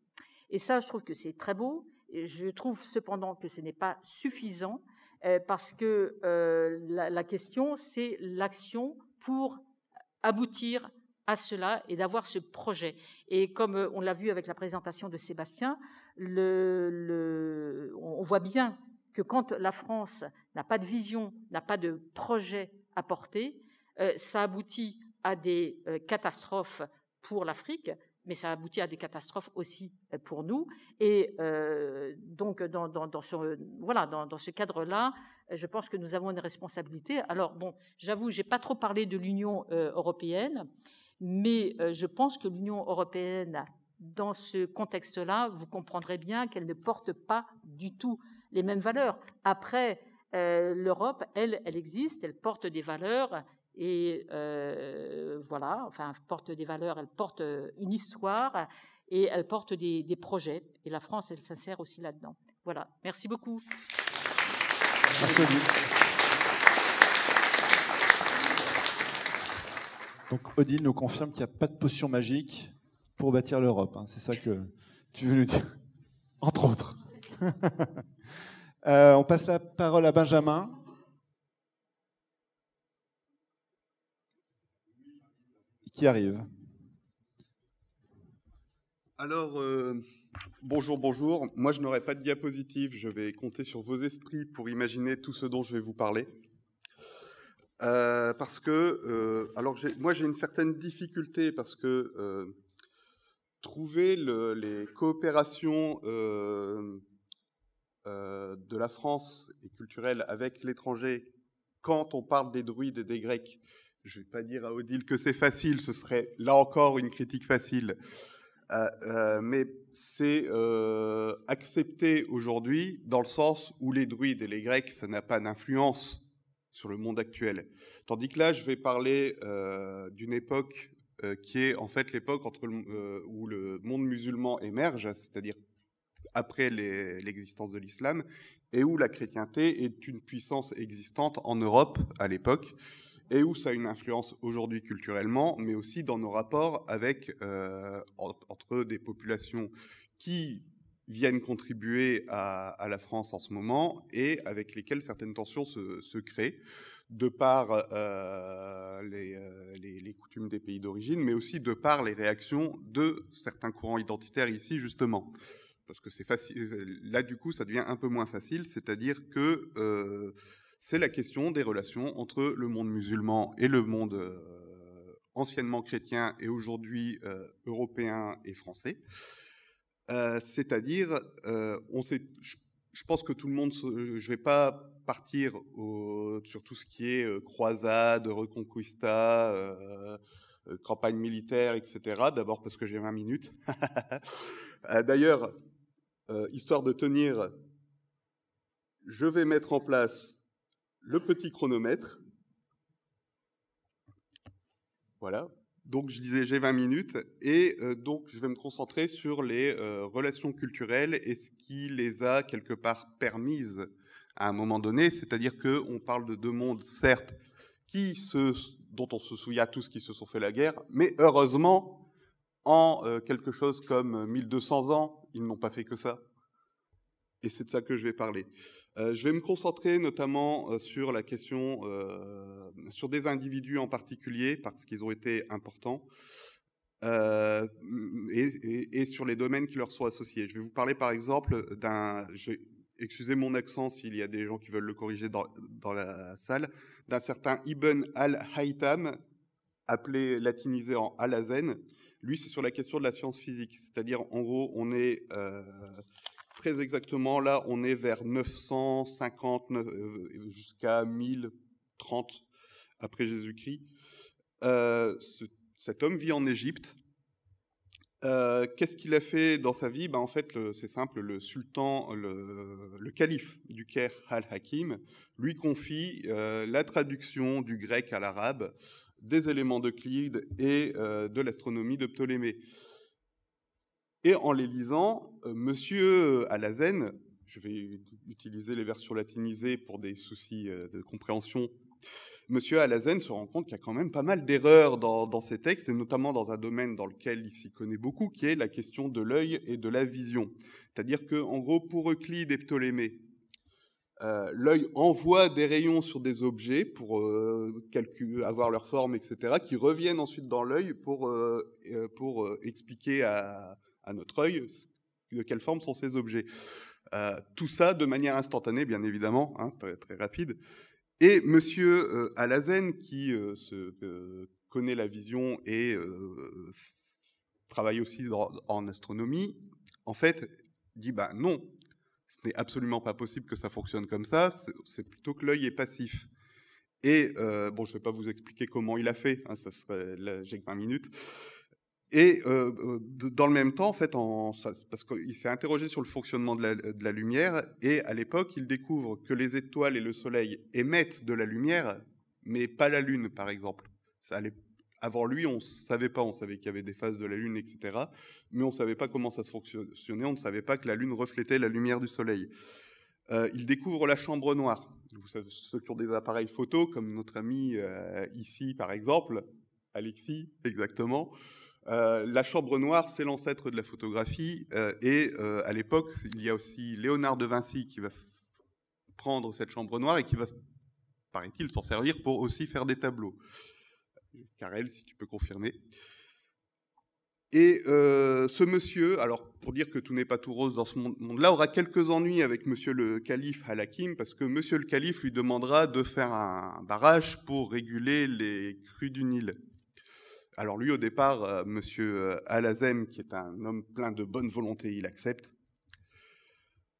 Et ça, je trouve que c'est très beau. Je trouve cependant que ce n'est pas suffisant euh, parce que euh, la, question, c'est l'action pour aboutir à cela et d'avoir ce projet. Et comme euh, on l'a vu avec la présentation de Sébastien, on voit bien que quand la France n'a pas de vision, n'a pas de projet à porter, ça aboutit à des catastrophes pour l'Afrique, mais ça aboutit à des catastrophes aussi euh, pour nous. Et euh, donc, dans, ce, voilà, dans, ce cadre-là, je pense que nous avons une responsabilité. Alors, bon, j'avoue, j'ai pas trop parlé de l'Union euh, européenne, mais je pense que l'Union européenne, dans ce contexte-là, vous comprendrez bien qu'elle ne porte pas du tout les mêmes valeurs. Après, l'Europe, elle, elle existe, elle porte des valeurs et euh, voilà, enfin, elle porte des valeurs, elle porte euh, une histoire et elle porte des, projets. Et la France, elle s'insère aussi là-dedans. Voilà, merci beaucoup. Merci. Donc Odile nous confirme qu'il n'y a pas de potion magique pour bâtir l'Europe. Hein. C'est ça que tu veux nous dire, entre autres. Euh, on passe la parole à Benjamin. arrive. Alors, euh, bonjour, bonjour. Moi, je n'aurai pas de diapositive. Je vais compter sur vos esprits pour imaginer tout ce dont je vais vous parler. Euh, parce que, euh, alors, moi, j'ai une certaine difficulté parce que trouver les coopérations de la France et culturelle avec l'étranger quand on parle des druides et des grecs, je ne vais pas dire à Odile que c'est facile, ce serait là encore une critique facile. Euh, euh, mais c'est euh, accepté aujourd'hui dans le sens où les druides et les grecs, ça n'a pas d'influence sur le monde actuel. Tandis que là, je vais parler euh, d'une époque qui est en fait l'époque entre où le monde musulman émerge, c'est-à-dire après l'existence de l'islam, et où la chrétienté est une puissance existante en Europe à l'époque et où ça a une influence aujourd'hui culturellement, mais aussi dans nos rapports avec euh, entre des populations qui viennent contribuer à, la France en ce moment et avec lesquelles certaines tensions se, créent de par euh, euh, les, coutumes des pays d'origine, mais aussi de par les réactions de certains courants identitaires ici, justement. Parce que c'est Là, du coup, ça devient un peu moins facile, c'est-à-dire que c'est la question des relations entre le monde musulman et le monde euh, anciennement chrétien et aujourd'hui euh, européen et français. Euh, c'est-à-dire, je, pense que tout le monde, je ne vais pas partir sur tout ce qui est croisade, reconquista, campagne militaire, etc. D'abord parce que j'ai 20 minutes. D'ailleurs, histoire de tenir, je vais mettre en place le petit chronomètre. Voilà. Donc je disais j'ai 20 minutes et euh, donc je vais me concentrer sur les euh, relations culturelles et ce qui les a quelque part permises à un moment donné, c'est-à-dire que parle de deux mondes certes qui se dont on se souvient à tous qui se sont fait la guerre, mais heureusement en euh, quelque chose comme 1200 ans, ils n'ont pas fait que ça. Et c'est de ça que je vais parler. Euh, je vais me concentrer notamment euh, sur la question, euh, sur des individus en particulier, parce qu'ils ont été importants, et, sur les domaines qui leur sont associés. Je vais vous parler par exemple d'un, excusez mon accent s'il y a des gens qui veulent le corriger dans, la salle, d'un certain Ibn al-Haytham, appelé latinisé en al-Azen. Lui, c'est sur la question de la science physique, c'est-à-dire en gros, on est très exactement, là, on est vers 950 euh, jusqu'à 1030 après Jésus-Christ. Euh, cet homme vit en Égypte. Euh, qu'est-ce qu'il a fait dans sa vie ben, En fait, c'est simple, le sultan, le, calife du Caire al-Hakim, lui confie la traduction du grec à l'arabe, des éléments d'Euclide et de l'astronomie de Ptolémée. Et en les lisant, M. Euh, Monsieur Alazen, euh, je vais utiliser les versions latinisées pour des soucis euh, de compréhension, Monsieur Alazen se rend compte qu'il y a quand même pas mal d'erreurs dans, ces textes, et notamment dans un domaine dans lequel il s'y connaît beaucoup, qui est la question de l'œil et de la vision. C'est-à-dire que, en gros, pour Euclide et Ptolémée, l'œil envoie des rayons sur des objets pour avoir leur forme, etc., qui reviennent ensuite dans l'œil pour, pour expliquer à, à notre œil de quelle forme sont ces objets. Euh, tout ça de manière instantanée, bien évidemment, hein, très, très rapide. Et Monsieur euh, Alazen, qui euh, se, euh, connaît la vision et travaille aussi en astronomie, en fait, dit bah non, ce n'est absolument pas possible que ça fonctionne comme ça. C'est plutôt que l'œil est passif. Et bon, je ne vais pas vous expliquer comment il a fait, hein, ça serait j'ai 20 minutes. Et dans le même temps, en fait, parce qu'il s'est interrogé sur le fonctionnement de la, lumière, et à l'époque, il découvre que les étoiles et le Soleil émettent de la lumière, mais pas la Lune, par exemple. Ça avant lui, on ne savait pas, on savait qu'il y avait des phases de la Lune, etc., mais on ne savait pas comment ça se fonctionnait, on ne savait pas que la Lune reflétait la lumière du Soleil. il découvre la chambre noire. Vous savez, ceux qui ont des appareils photo, comme notre ami ici, par exemple, Alexis, exactement. Euh, la chambre noire, c'est l'ancêtre de la photographie. Euh, et euh, à l'époque, il y a aussi Léonard de Vinci qui va prendre cette chambre noire et qui va, paraît-il, s'en servir pour aussi faire des tableaux. Carrel, si tu peux confirmer. Et ce monsieur, alors pour dire que tout n'est pas tout rose dans ce monde-là, aura quelques ennuis avec monsieur le calife Halakim, parce que monsieur le calife lui demandera de faire un barrage pour réguler les crues du Nil alors lui, au départ, M. Euh, Monsieur euh, Azem, qui est un homme plein de bonne volonté, il accepte.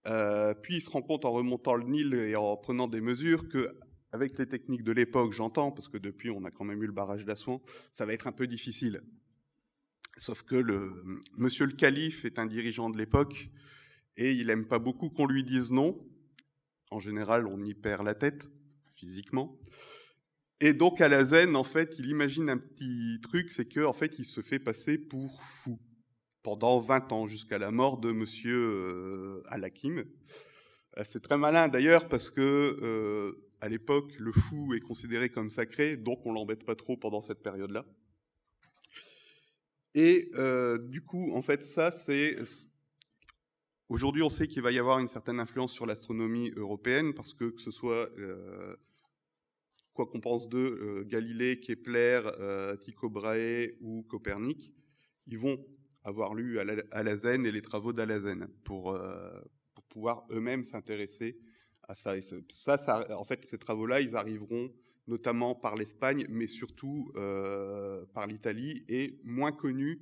Euh, puis il se rend compte en remontant le Nil et en prenant des mesures que, avec les techniques de l'époque, j'entends, parce que depuis on a quand même eu le barrage d'Assouan, ça va être un peu difficile. Sauf que M. Monsieur le Calife est un dirigeant de l'époque et il aime pas beaucoup qu'on lui dise non. En général, on y perd la tête, physiquement. Et donc à la zen, en fait, il imagine un petit truc, c'est qu'en fait, il se fait passer pour fou pendant 20 ans jusqu'à la mort de Monsieur euh, hakim euh, C'est très malin d'ailleurs parce que euh, à l'époque, le fou est considéré comme sacré, donc on l'embête pas trop pendant cette période-là. Et du coup, en fait, ça, c'est Aujourd'hui, on sait qu'il va y avoir une certaine influence sur l'astronomie européenne parce que que ce soit quoi qu'on pense de euh, Galilée, Kepler, euh, Tycho Brahe ou Copernic, ils vont avoir lu Alazen et les travaux d'Alazen euh, pour, pouvoir eux-mêmes s'intéresser à ça. Et ça, en fait, ces travaux-là, ils arriveront notamment par l'Espagne, mais surtout par l'Italie, et moins connus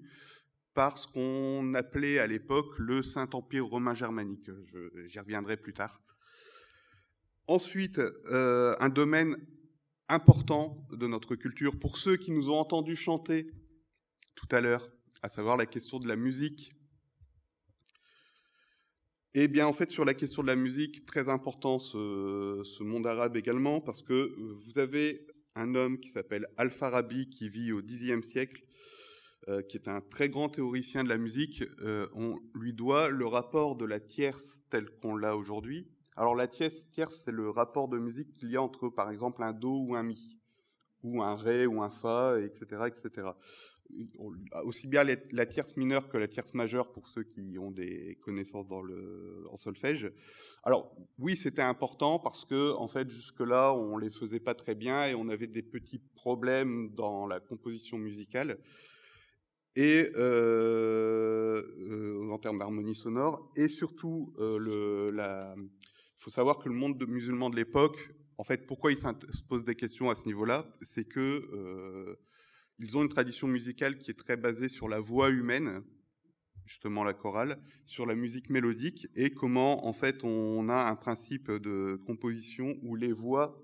par ce qu'on appelait à l'époque le Saint-Empire romain germanique. J'y reviendrai plus tard. Ensuite, un domaine important de notre culture. Pour ceux qui nous ont entendus chanter tout à l'heure, à savoir la question de la musique. et eh bien, en fait, sur la question de la musique, très important ce, monde arabe également, parce que vous avez un homme qui s'appelle Al-Farabi, qui vit au Xe siècle, euh, qui est un très grand théoricien de la musique. Euh, on lui doit le rapport de la tierce telle qu'on l'a aujourd'hui, alors la tierce, c'est le rapport de musique qu'il y a entre, par exemple, un do ou un mi, ou un ré ou un fa, etc., etc. Aussi bien la tierce mineure que la tierce majeure pour ceux qui ont des connaissances dans le, en solfège. Alors oui, c'était important parce que en fait jusque-là on les faisait pas très bien et on avait des petits problèmes dans la composition musicale et euh, euh, en termes d'harmonie sonore et surtout euh, le, la il faut savoir que le monde musulman de l'époque, en fait, pourquoi ils se posent des questions à ce niveau-là, c'est que euh, ils ont une tradition musicale qui est très basée sur la voix humaine, justement la chorale, sur la musique mélodique et comment en fait on a un principe de composition où les voix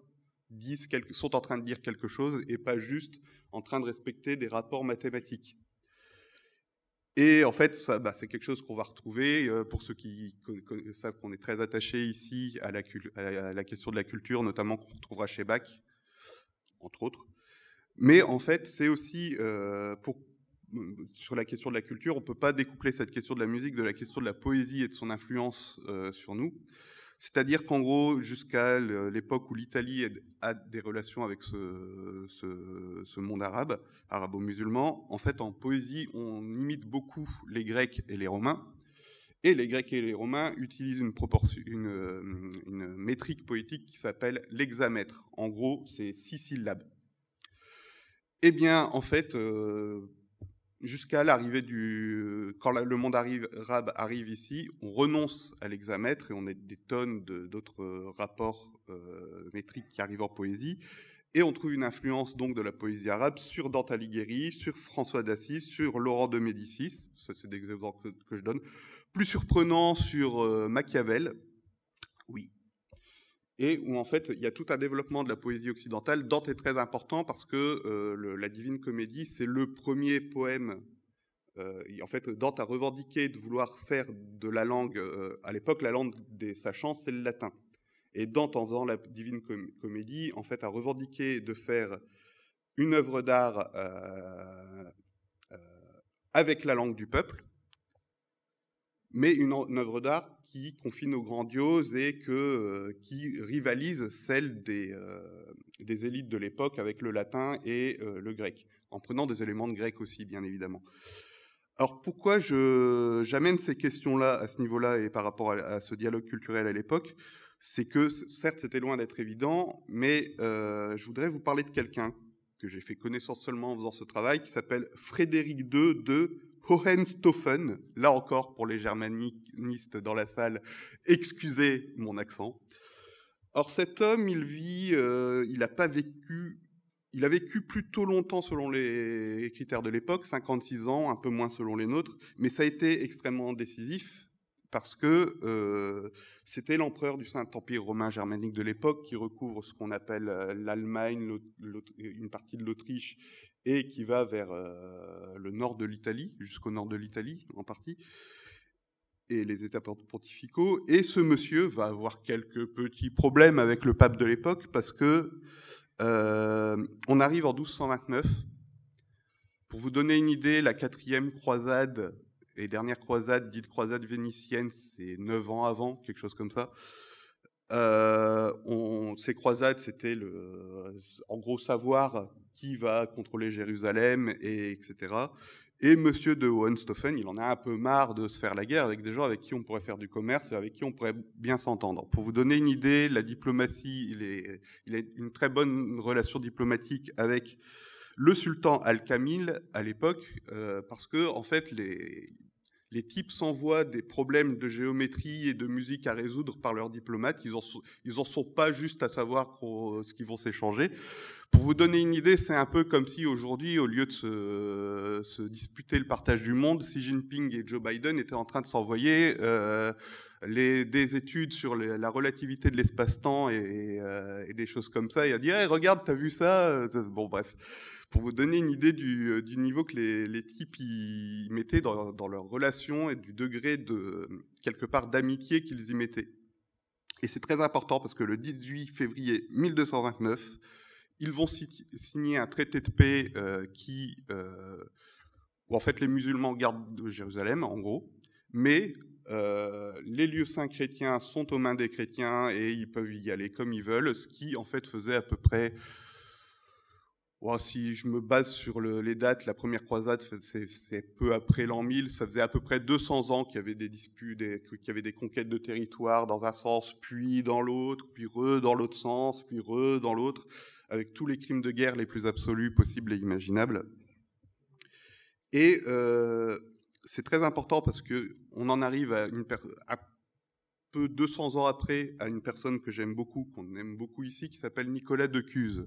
disent quelque, sont en train de dire quelque chose et pas juste en train de respecter des rapports mathématiques. Et en fait, bah, c'est quelque chose qu'on va retrouver euh, pour ceux qui savent qu'on est très attaché ici à la, à la, question de la culture, notamment qu'on retrouvera chez Bach, entre autres. Mais en fait, c'est aussi euh, pour, sur la question de la culture, on ne peut pas découpler cette question de la musique de la question de la poésie et de son influence euh, sur nous. C'est-à-dire qu'en gros, jusqu'à euh, l'époque où l'Italie a des relations avec ce, monde arabe, arabo-musulman, en fait, en poésie, on imite beaucoup les Grecs et les Romains. Et les Grecs et les Romains utilisent une, euh, une, métrique poétique qui s'appelle l'hexamètre. En gros, c'est six syllabes. Eh bien, en fait, euh, jusqu'à l'arrivée du... Euh, quand le monde arabe arrive ici, on renonce à l'hexamètre et on est des tonnes d'autres euh, rapports euh, métriques qui arrivent en poésie. Et on trouve une influence donc de la poésie arabe sur Dante Alighieri, sur François d'Assise, sur Laurent de Médicis, ça c'est des exemples que, je donne. Plus surprenant sur Machiavel, oui, et où en fait il y a tout un développement de la poésie occidentale. Dante est très important parce que euh, la Divine Comédie, c'est le premier poème. Euh, en fait, Dante a revendiqué de vouloir faire de la langue, euh, à l'époque, la langue des sachants, c'est le latin. Et Dante, en faisant la Divine Comédie, en fait, a revendiqué de faire une œuvre d'art avec la langue du peuple, mais une, œuvre d'art qui confine aux grandioses et que, euh, qui rivalise celle des, euh, des élites de l'époque avec le latin et euh, le grec, en prenant des éléments de grec aussi, bien évidemment. Alors pourquoi j'amène ces questions-là à ce niveau-là et par rapport à, à, ce dialogue culturel à l'époque C'est que, certes, c'était loin d'être évident, mais je voudrais vous parler de quelqu'un que j'ai fait connaissance seulement en faisant ce travail, qui s'appelle Frédéric II de Hohenstaufen. Là encore, pour les germanistes dans la salle, excusez mon accent. Or, cet homme, il vit, euh, il n'a pas vécu, il a vécu plutôt longtemps selon les critères de l'époque, 56 ans, un peu moins selon les nôtres, mais ça a été extrêmement décisif parce que euh, c'était l'empereur du Saint-Empire romain germanique de l'époque qui recouvre ce qu'on appelle euh, l'Allemagne, une partie de l'Autriche, et qui va vers euh, le nord de l'Italie, jusqu'au nord de l'Italie en partie, et les États pontificaux. Et ce monsieur va avoir quelques petits problèmes avec le pape de l'époque parce que on arrive en 1229. Pour vous donner une idée, la quatrième croisade et dernières croisades, dites croisade vénitienne, c'est neuf ans avant, quelque chose comme ça. Euh, on, ces croisades, c'était le, en gros savoir qui va contrôler Jérusalem, et etc. Et Monsieur de Hohenstaufen, il en a un peu marre de se faire la guerre avec des gens avec qui on pourrait faire du commerce et avec qui on pourrait bien s'entendre. Pour vous donner une idée, la diplomatie, il, est, il a une très bonne relation diplomatique avec le sultan Al-Kamil à l'époque, euh, parce que en fait, les, les types s'envoient des problèmes de géométrie et de musique à résoudre par leurs diplomates. Ils n'en sont, sont, pas juste à savoir ce qu'ils vont s'échanger. Pour vous donner une idée, c'est un peu comme si aujourd'hui, au lieu de se, disputer le partage du monde, Xi Jinping et Joe Biden étaient en train de s'envoyer euh, des études sur la relativité de l'espace-temps euh, et, des choses comme ça, et à dire hey, eh, regarde, t'as vu ça euh, Bon, bref pour vous donner une idée du, euh, niveau que les, types y mettaient dans, dans leurs relations et du degré de quelque part d'amitié qu'ils y mettaient. Et c'est très important parce que le 18 février 1229, ils vont signer un traité de paix euh, qui, euh, où en fait les musulmans gardent Jérusalem, en gros, mais euh, les lieux saints chrétiens sont aux mains des chrétiens et ils peuvent y aller comme ils veulent, ce qui en fait faisait à peu près si je me base sur les dates, la première croisade, c'est peu après l'an 1000. Ça faisait à peu près 200 ans qu'il y avait des disputes, qu'il y avait des conquêtes de territoire dans un sens, puis dans l'autre, puis re dans l'autre sens, puis re dans l'autre, avec tous les crimes de guerre les plus absolus possibles et imaginables. Et euh, c'est très important parce que on en arrive à, une à peu 200 ans après à une personne que j'aime beaucoup, qu'on aime beaucoup ici, qui s'appelle Nicolas de Cuse.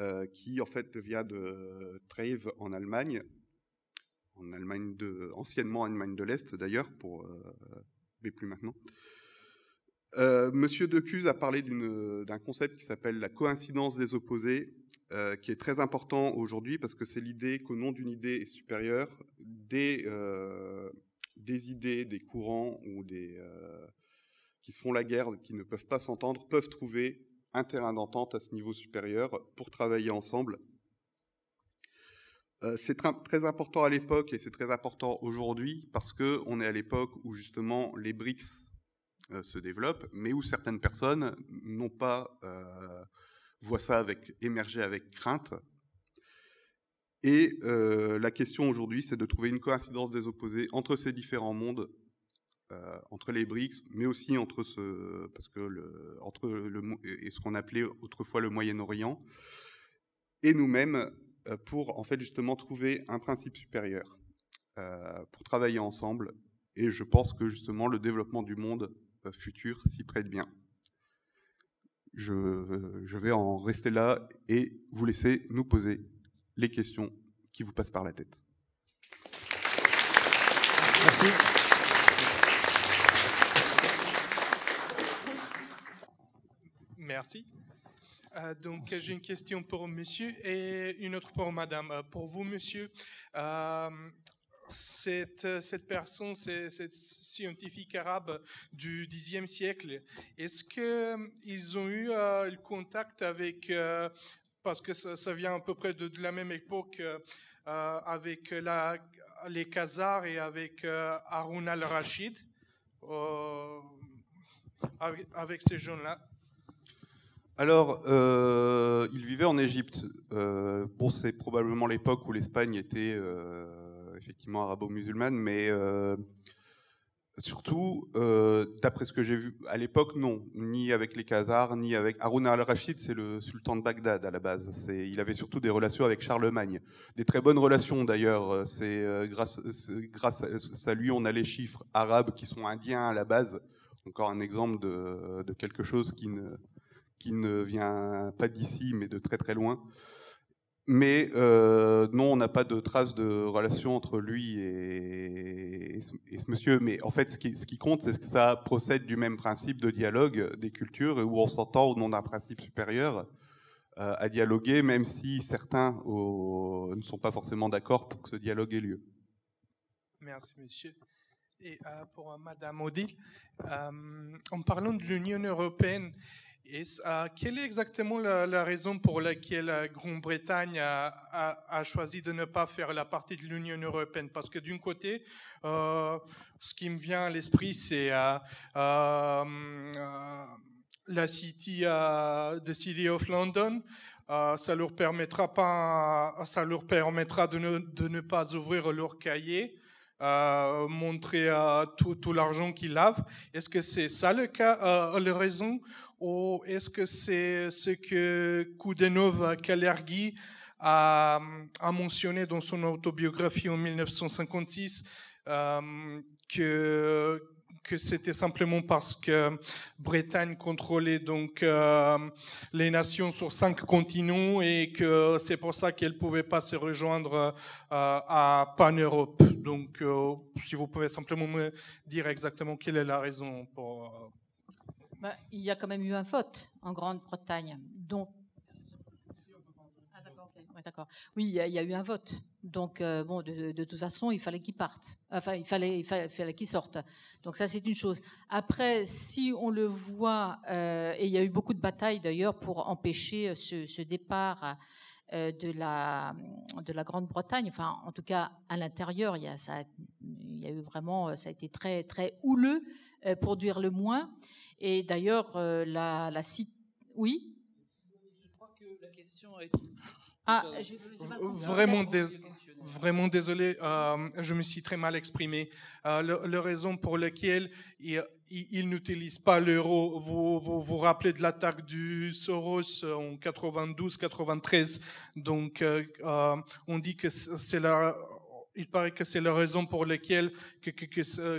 Euh, qui en fait vient de Trèves en Allemagne, en Allemagne de, anciennement Allemagne de l'Est d'ailleurs, pour, euh, mais plus maintenant. Euh, Monsieur Decuse a parlé d'un concept qui s'appelle la coïncidence des opposés, euh, qui est très important aujourd'hui parce que c'est l'idée qu'au nom d'une idée est supérieure, des, des idées, des courants ou des qui se font la guerre, qui ne peuvent pas s'entendre, peuvent trouver un terrain d'entente à ce niveau supérieur pour travailler ensemble. Euh, c'est très important à l'époque et c'est très important aujourd'hui parce qu'on est à l'époque où justement les BRICS euh, se développent, mais où certaines personnes n'ont pas euh, voient ça avec, émerger avec crainte. Et la question aujourd'hui, c'est de trouver une coïncidence des opposés entre ces différents mondes euh, entre les BRICS, mais aussi entre ce, parce que le, entre le, et ce qu'on appelait autrefois le Moyen-Orient, et nous-mêmes, euh, pour en fait justement trouver un principe supérieur, euh, pour travailler ensemble. Et je pense que justement le développement du monde futur s'y prête bien. Je, je vais en rester là et vous laisser nous poser les questions qui vous passent par la tête. Merci. Merci. Euh, donc, j'ai une question pour monsieur et une autre pour madame. Euh, pour vous, monsieur, euh, cette, cette personne, cette, cette scientifique arabe du Xe siècle, est-ce qu'ils ont eu le contact avec, parce que ça, vient à peu près de, la même époque, avec la, les Khazars et avec Harun al-Rachid, avec ces gens-là alors, euh, il vivait en Égypte. Euh, bon, c'est probablement l'époque où l'Espagne était euh, effectivement arabo-musulmane, mais surtout, d'après ce que j'ai vu à l'époque, non, ni avec les Khazars, ni avec Haroun al-Rachid, c'est le sultan de Bagdad à la base. Il avait surtout des relations avec Charlemagne, des très bonnes relations d'ailleurs. C'est grâce, à lui, on a les chiffres arabes qui sont indiens à la base. Encore un exemple de quelque chose qui ne qui ne vient pas d'ici, mais de très très loin. Mais euh, non, on n'a pas de trace de relation entre lui et, ce, monsieur. Mais en fait, ce qui, compte, c'est que ça procède du même principe de dialogue des cultures, où on s'entend au nom d'un principe supérieur euh, à dialoguer, même si certains ne sont pas forcément d'accord pour que ce dialogue ait lieu. Merci, monsieur. Et euh, pour Madame Odile, en parlant de l'Union européenne, quelle est exactement la, raison pour laquelle la Grande-Bretagne a, choisi de ne pas faire la partie de l'Union européenne Parce que d'un côté, euh, ce qui me vient à l'esprit, c'est euh, euh la City de euh, City of London. ça leur permettra pas, ça leur permettra de ne, pas ouvrir leur cahier. montrer tout, l'argent qu'ils lavent. Est-ce que c'est ça le cas, la raison ou est-ce que c'est ce que koudenov Kalergi a, a, mentionné dans son autobiographie en 1956 euh, que que c'était simplement parce que Bretagne contrôlait donc euh, les nations sur cinq continents et que c'est pour ça qu'elle ne pouvait pas se rejoindre euh, à Pan-Europe. Donc, euh, si vous pouvez simplement me dire exactement quelle est la raison pour, bah, il y a quand même eu un vote en Grande-Bretagne, dont. Ah, oui, il y, a, eu un vote. Donc, euh, bon, de, toute façon, il fallait qu'il parte. Enfin, il fallait, il fallait, qu'il sorte. Donc, ça, c'est une chose. Après, si on le voit, euh, et il y a eu beaucoup de batailles d'ailleurs pour empêcher euh, ce, départ de la, de la Grande-Bretagne. Enfin, en tout cas, à l'intérieur, il ça, il y a eu vraiment, ça a été très, très houleux euh, produire le moins. Et d'ailleurs, euh, la, la Oui Je crois que la question est. Ah, vraiment, vraiment désolé, euh, je me suis très mal exprimé. la raison pour laquelle ils n'utilisent pas l'euro, vous, vous, rappelez de l'attaque du Soros en 92-93, donc on dit que c'est la il paraît que c'est la raison pour laquelle que, que, euh,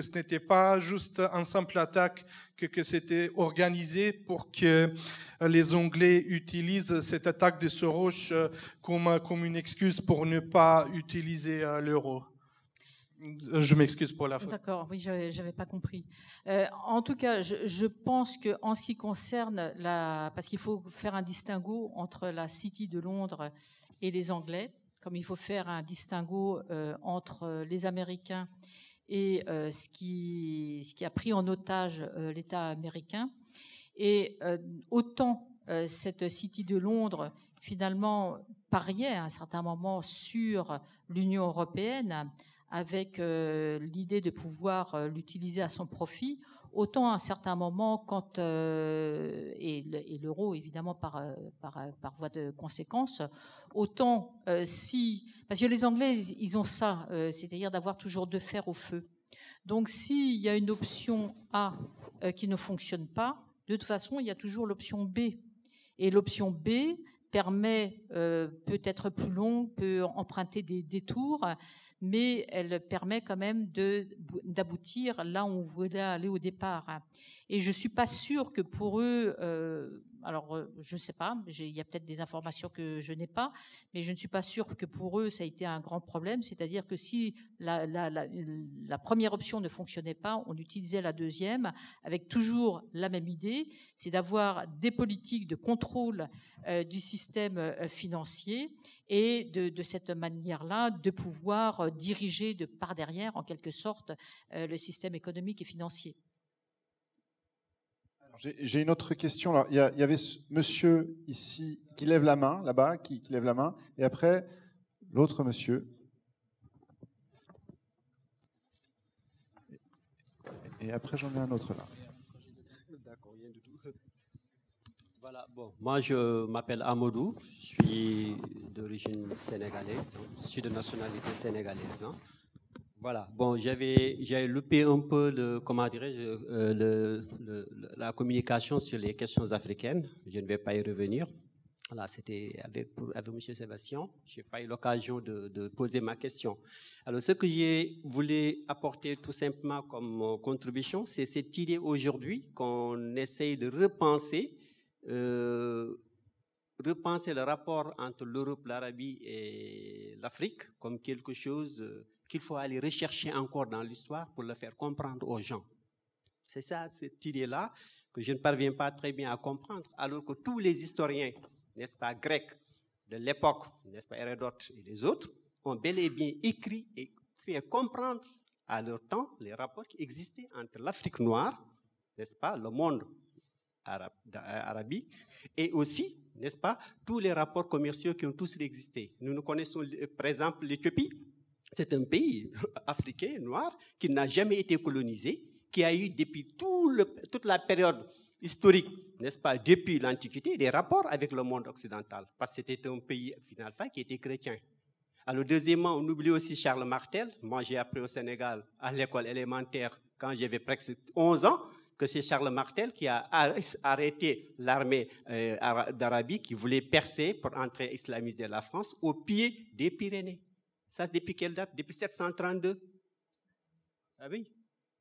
ce n'était pas juste un simple attaque, que, c'était organisé pour que euh, les Anglais utilisent cette attaque de Soros euh, comme, comme une excuse pour ne pas utiliser l'euro. Je m'excuse pour la faute. D'accord, oui, je n'avais pas compris. en tout cas, je, je pense qu'en ce qui concerne la... Parce qu'il faut faire un distinguo entre la City de Londres et les Anglais comme il faut faire un distinguo euh, entre euh, les Américains et euh, ce, qui, a pris en otage l'État américain. Et autant cette City de Londres, finalement, pariait à un certain moment sur l'Union européenne avec l'idée de pouvoir l'utiliser à son profit, Autant à certains moments, quand euh, et l'euro évidemment par, euh, euh, par, voie de conséquence, autant si parce que les Anglais ils ont ça, c'est-à-dire d'avoir toujours deux fers au feu. Donc s'il y a une option A qui ne fonctionne pas, de toute façon il y a toujours l'option B. Et l'option B, permet, euh, peut être plus long peut emprunter des détours, mais elle permet quand même d'aboutir là où on voulait aller au départ. Et je ne suis pas sûre que pour eux, euh, alors euh, je ne sais pas, il y a peut-être des informations que je n'ai pas, mais je ne suis pas sûre que pour eux ça a été un grand problème. C'est-à-dire que si la, première option ne fonctionnait pas, on utilisait la deuxième avec toujours la même idée, c'est d'avoir des politiques de contrôle euh, du système financier et de, cette manière-là de pouvoir diriger de par derrière en quelque sorte le système économique et financier. J'ai une autre question. il, y avait ce monsieur ici qui lève la main, là-bas, qui, lève la main, et après l'autre monsieur. Et après, j'en ai un autre là. D'accord, rien du tout. Voilà, bon, moi je m'appelle Amadou, je suis d'origine sénégalaise, hein. je suis de nationalité sénégalaise. Hein. Voilà, bon, j'avais loupé un peu le, comment dirais euh, le, la communication sur les questions africaines. Je ne vais pas y revenir. Voilà, c'était avec, avec M. Sébastien. Je n'ai pas eu l'occasion de, poser ma question. Alors, ce que j'ai voulu apporter tout simplement comme contribution, c'est cette idée aujourd'hui qu'on essaye de repenser, euh, repenser le rapport entre l'Europe, l'Arabie et l'Afrique comme quelque chose euh, qu'il faut aller rechercher encore dans l'histoire pour le faire comprendre aux gens. C'est ça, cette idée-là, que je ne parviens pas très bien à comprendre, alors que tous les historiens, n'est-ce pas, grecs de l'époque, n'est-ce pas, Hérodote et les autres, ont bel et bien écrit et fait comprendre à leur temps les rapports qui existaient entre l'Afrique noire, n'est-ce pas, le monde arabe, arabique, et aussi, n'est-ce pas, tous les rapports commerciaux qui ont tous existé. Nous nous connaissons, par exemple, l'Éthiopie, c'est un pays africain, noir, qui n'a jamais été colonisé, qui a eu depuis toute la période historique, n'est-ce pas, depuis l'Antiquité, des rapports avec le monde occidental, parce que c'était un pays, finalement, qui était chrétien. Alors, deuxièmement, on oublie aussi Charles Martel. Moi, j'ai appris au Sénégal, à l'école élémentaire, quand j'avais presque 11 ans, que c'est Charles Martel qui a arrêté l'armée euh, d'Arabie qui voulait percer pour entrer islamiser la France au pied des Pyrénées. Ça, c'est depuis quelle date Depuis 732. Ah oui.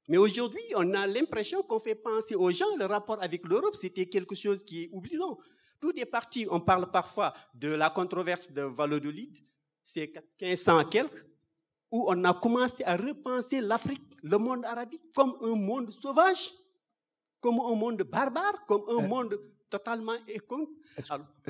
Mais aujourd'hui, on a l'impression qu'on fait penser aux gens le rapport avec l'Europe, c'était quelque chose qui est Non, Tout est parti. On parle parfois de la controverse de Valladolid, c'est 1500 quelques, où on a commencé à repenser l'Afrique, le monde arabique, comme un monde sauvage, comme un monde barbare, comme un euh, monde totalement Est-ce que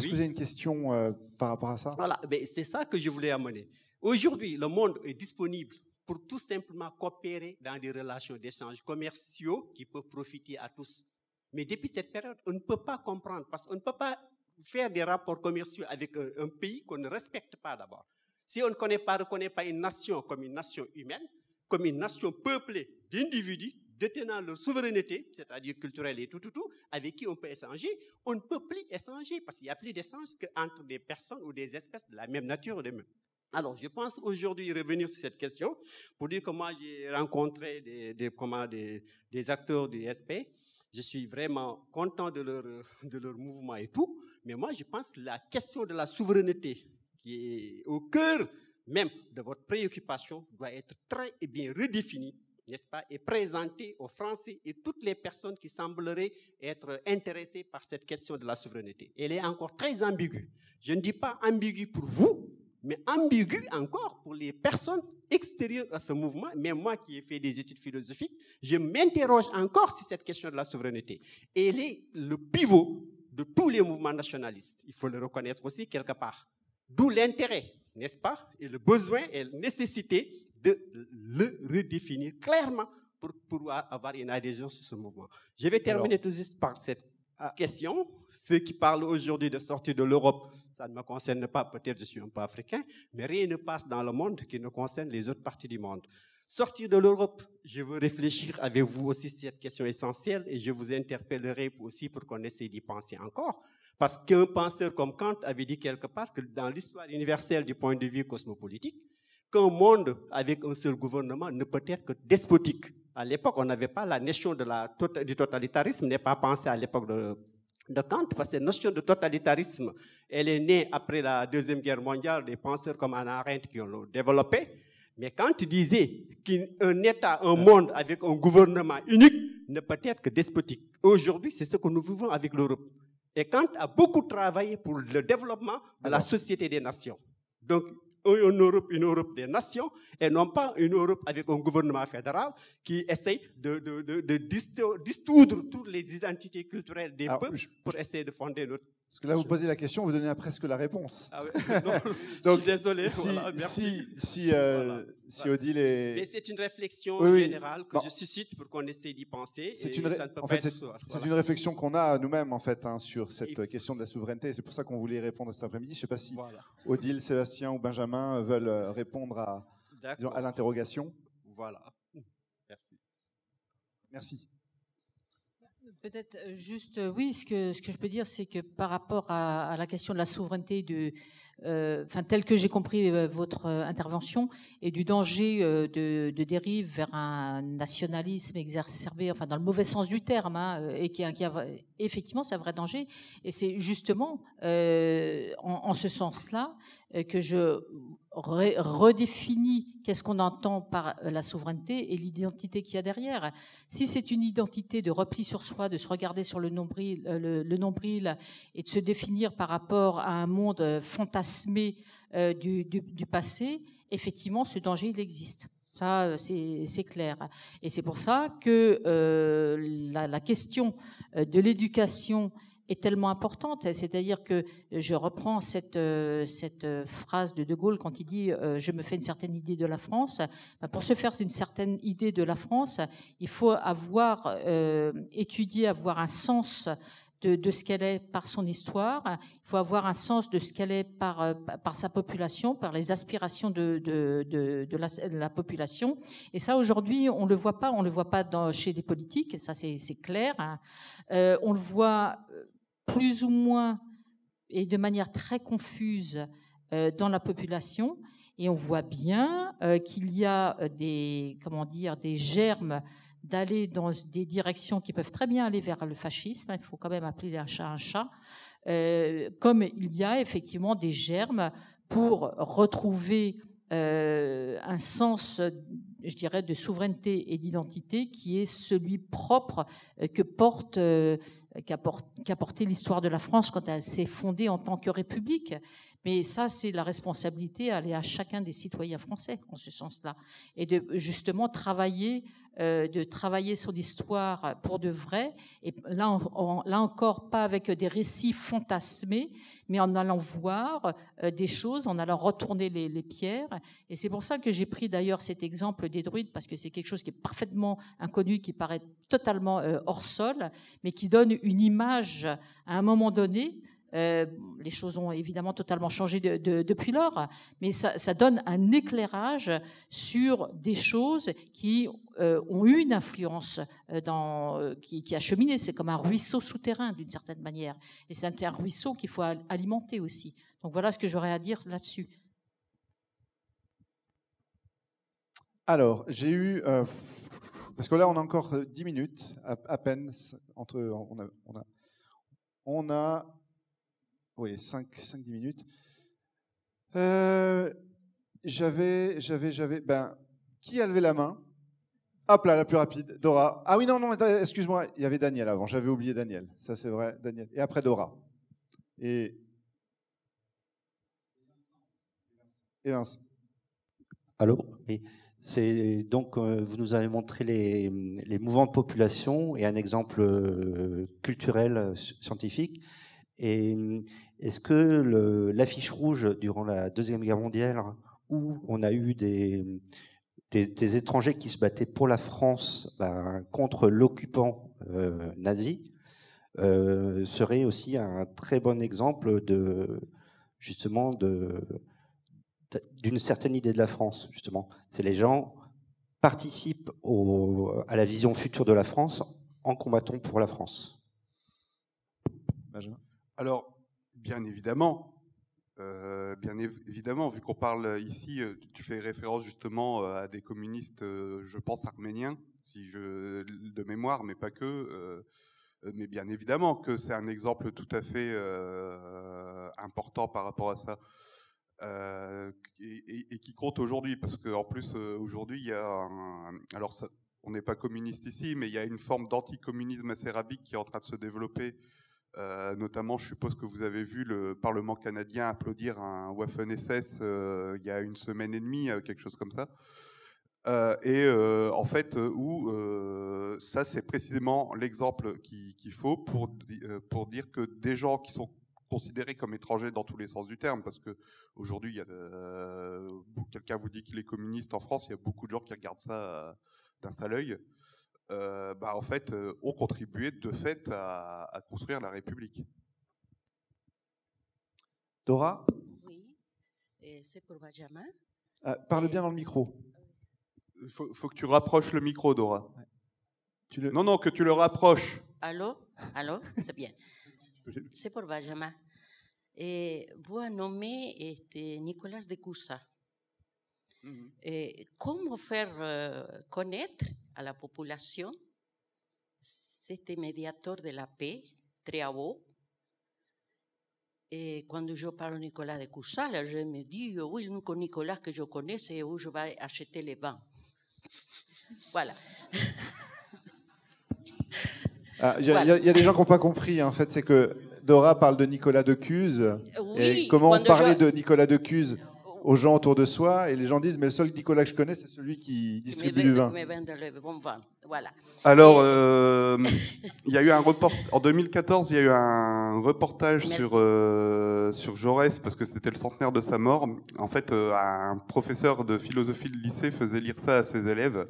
vous avez une question euh, par rapport à ça Voilà, c'est ça que je voulais amener. Aujourd'hui, le monde est disponible pour tout simplement coopérer dans des relations d'échanges commerciaux qui peuvent profiter à tous. Mais depuis cette période, on ne peut pas comprendre parce qu'on ne peut pas faire des rapports commerciaux avec un, pays qu'on ne respecte pas d'abord. Si on ne connaît pas, reconnaît pas une nation comme une nation humaine, comme une nation peuplée d'individus détenant leur souveraineté, c'est-à-dire culturelle et tout, tout, tout, avec qui on peut échanger, on ne peut plus échanger parce qu'il n'y a plus d'échange qu'entre des personnes ou des espèces de la même nature ou de même. Alors, je pense aujourd'hui revenir sur cette question pour dire comment j'ai rencontré des, comment, des, acteurs du SP. Je suis vraiment content de leur, de leur mouvement et tout. Mais moi, je pense que la question de la souveraineté, qui est au cœur même de votre préoccupation, doit être très bien redéfinie, n'est-ce pas, et présentée aux Français et toutes les personnes qui sembleraient être intéressées par cette question de la souveraineté. Elle est encore très ambiguë. Je ne dis pas ambiguë pour vous, mais ambigu encore pour les personnes extérieures à ce mouvement. Mais moi qui ai fait des études philosophiques, je m'interroge encore sur cette question de la souveraineté. elle est le pivot de tous les mouvements nationalistes. Il faut le reconnaître aussi quelque part. D'où l'intérêt, n'est-ce pas Et le besoin et la nécessité de le redéfinir clairement pour pouvoir avoir une adhésion sur ce mouvement. Je vais terminer tout juste par cette question. Ceux qui parlent aujourd'hui de sortie de l'Europe ça ne me concerne pas, peut-être je suis un peu africain, mais rien ne passe dans le monde qui ne concerne les autres parties du monde. Sortir de l'Europe, je veux réfléchir avec vous aussi cette question essentielle et je vous interpellerai aussi pour qu'on essaie d'y penser encore. Parce qu'un penseur comme Kant avait dit quelque part que dans l'histoire universelle du point de vue cosmopolitique, qu'un monde avec un seul gouvernement ne peut être que despotique. À l'époque, on n'avait pas la notion de la, tota-, du totalitarisme, n'est pas pensé à l'époque de, de Kant, parce que notion de totalitarisme, elle est née après la Deuxième Guerre mondiale, des penseurs comme Anna Arendt qui l'ont développée. Mais Kant disait qu'un État, un monde avec un gouvernement unique ne peut être que despotique. Aujourd'hui, c'est ce que nous vivons avec l'Europe. Et Kant a beaucoup travaillé pour le développement de la société des nations. Donc, une Europe, une Europe des nations, et non pas une Europe avec un gouvernement fédéral qui essaye de, de, distoudre toutes les identités culturelles des peuples pour essayer de fonder notre. Parce que là, vous posez la question, vous donnez presque la réponse. Ah Donc, désolé. Si, Si, si, euh, si Odile est... Mais c'est une réflexion générale que je suscite pour qu'on essaie d'y penser. C'est une, une réflexion qu'on a nous-mêmes, en fait, hein, sur cette question de la souveraineté. C'est pour ça qu'on voulait répondre cet après-midi. Je ne sais pas si Odile, Sébastien ou Benjamin veulent euh, répondre à, à l'interrogation. Voilà. Mmh. Merci. Merci. Euh, peut-être euh, juste, euh, oui, ce que, ce que je peux dire, c'est que par rapport à, la question de la souveraineté, de, enfin, telle que j'ai compris votre intervention, et du danger de, dérive vers un nationalisme exacerbé, enfin, dans le mauvais sens du terme, hein, et qui, effectivement, c'est un vrai danger. Et c'est justement en, ce sens-là que je redéfinit qu'est-ce qu'on entend par euh, la souveraineté et l'identité qu'il y a derrière. Si c'est une identité de repli sur soi, de se regarder sur le nombril, euh, et de se définir par rapport à un monde euh, fantasmé du, passé, effectivement, ce danger, il existe. Ça, c'est clair. Et c'est pour ça que la, la, question de l'éducation est tellement importante. C'est-à-dire que je reprends cette, euh, cette euh, phrase de De Gaulle quand il dit euh, Je me fais une certaine idée de la France. Ben, pour se faire une certaine idée de la France, il faut avoir étudié, avoir un sens. De, de, ce qu'elle est par son histoire. Il faut avoir un sens de ce qu'elle est par, par sa population, par les aspirations de, de, de la, population. Et ça, aujourd'hui, on ne le voit pas. On ne le voit pas dans, chez les politiques, ça c'est clair. Hein. on le voit plus ou moins et de manière très confuse euh, dans la population. Et on voit bien euh, qu'il y a euh, des, comment dire, des germes d'aller dans des directions qui peuvent très bien aller vers le fascisme. Il faut quand même appeler un chat un chat. comme il y a effectivement des germes pour retrouver un sens, je dirais, de souveraineté et d'identité qui est celui propre que porte qu'a porté l'histoire de la France quand elle s'est fondée en tant que République. Mais ça, c'est la responsabilité aller à chacun des citoyens français, en ce sens-là. Et de justement travailler euh, de travailler sur l'histoire pour de vrai, et là, encore pas avec des récits fantasmés, mais en allant voir euh, des choses, en allant retourner les, pierres. Et c'est pour ça que j'ai pris d'ailleurs cet exemple des druides, parce que c'est quelque chose qui est parfaitement inconnu, qui paraît totalement euh, hors sol, mais qui donne une image à un moment donné euh, les choses ont évidemment totalement changé depuis lors, mais ça, donne un éclairage sur des choses qui euh, ont eu une influence euh, qui, a cheminé. C'est comme un ruisseau souterrain d'une certaine manière, et c'est un ruisseau qu'il faut alimenter aussi. Donc voilà ce que j'aurais à dire là-dessus. Alors, j'ai eu parce que là, on a encore 10 minutes à, peine. Entre, on on a oui, 5-10 minutes. Euh, j'avais, j'avais, j'avais. Ben, qui a levé la main Hop là, la plus rapide, Dora. Ah oui, non, non, excuse-moi, il y avait Daniel avant, j'avais oublié Daniel. Ça, c'est vrai, Daniel. Et après Dora. Et. Et Vincent. Allô C'est donc euh, vous nous avez montré les, mouvements de population et un exemple euh, culturel scientifique. Et est-ce que l'affiche rouge durant la Deuxième Guerre mondiale, où on a eu des, étrangers qui se battaient pour la France ben, contre l'occupant euh, nazi, euh, serait aussi un très bon exemple de justement d'une certaine idée de la France justement c'est les gens participent à la vision future de la France en combattant pour la France alors bien évidemment, euh, bien évidemment, vu qu'on parle ici, euh, tu fais référence justement euh, à des communistes, je pense arméniens, si je de mémoire, mais pas que. mais bien évidemment que c'est un exemple tout à fait important par rapport à ça. Et, qui compte aujourd'hui, parce qu'en plus, aujourd'hui, il y a alors on n'est pas communiste ici, mais il y a une forme d'anticommunisme assez qui est en train de se développer euh, notamment, je suppose que vous avez vu le Parlement canadien applaudir un Waffen-SS euh, il y a une semaine et demie, euh, quelque chose comme ça. et en fait, où ça, c'est précisément l'exemple qu'il faut pour, dire que des gens qui sont considérés comme étrangers dans tous les sens du terme, parce que aujourd'hui, quelqu'un vous dit qu'il est communiste en France, il y a beaucoup de gens qui regardent ça d'un sale œil. Euh, bah, en fait, euh, ont contribué de fait à, construire la République. Dora Oui, c'est pour ah, parle bien dans le micro. Il faut, que tu rapproches le micro, Dora. Non, non, que tu le rapproches. Allô Allô C'est bien. c'est pour Benjamin. Et vous avez nommé Nicolas de Coussa. Mhm. Et comment faire euh, connaître à la population. C'était médiateur de la paix, haut. Et quand je parle à Nicolas de Coussala, je me dis, euh, oui, le Nicolas que je connais, c'est où je vais acheter les vins. Ah, voilà. Il ah, y, a des gens qui n'ont pas compris, hein. en fait, c'est que Dora parle de Nicolas de Cuse. et comment on parlait de Nicolas de Cuse aux gens autour de soi et les gens disent mais le seul Nicolas que je connais c'est celui qui distribue du vin. Alors il y a eu un report en 2014 il y a eu un reportage sur euh, sur Jaurès parce que c'était le centenaire de sa mort. En fait euh, un professeur de philosophie de lycée faisait lire ça à ses élèves.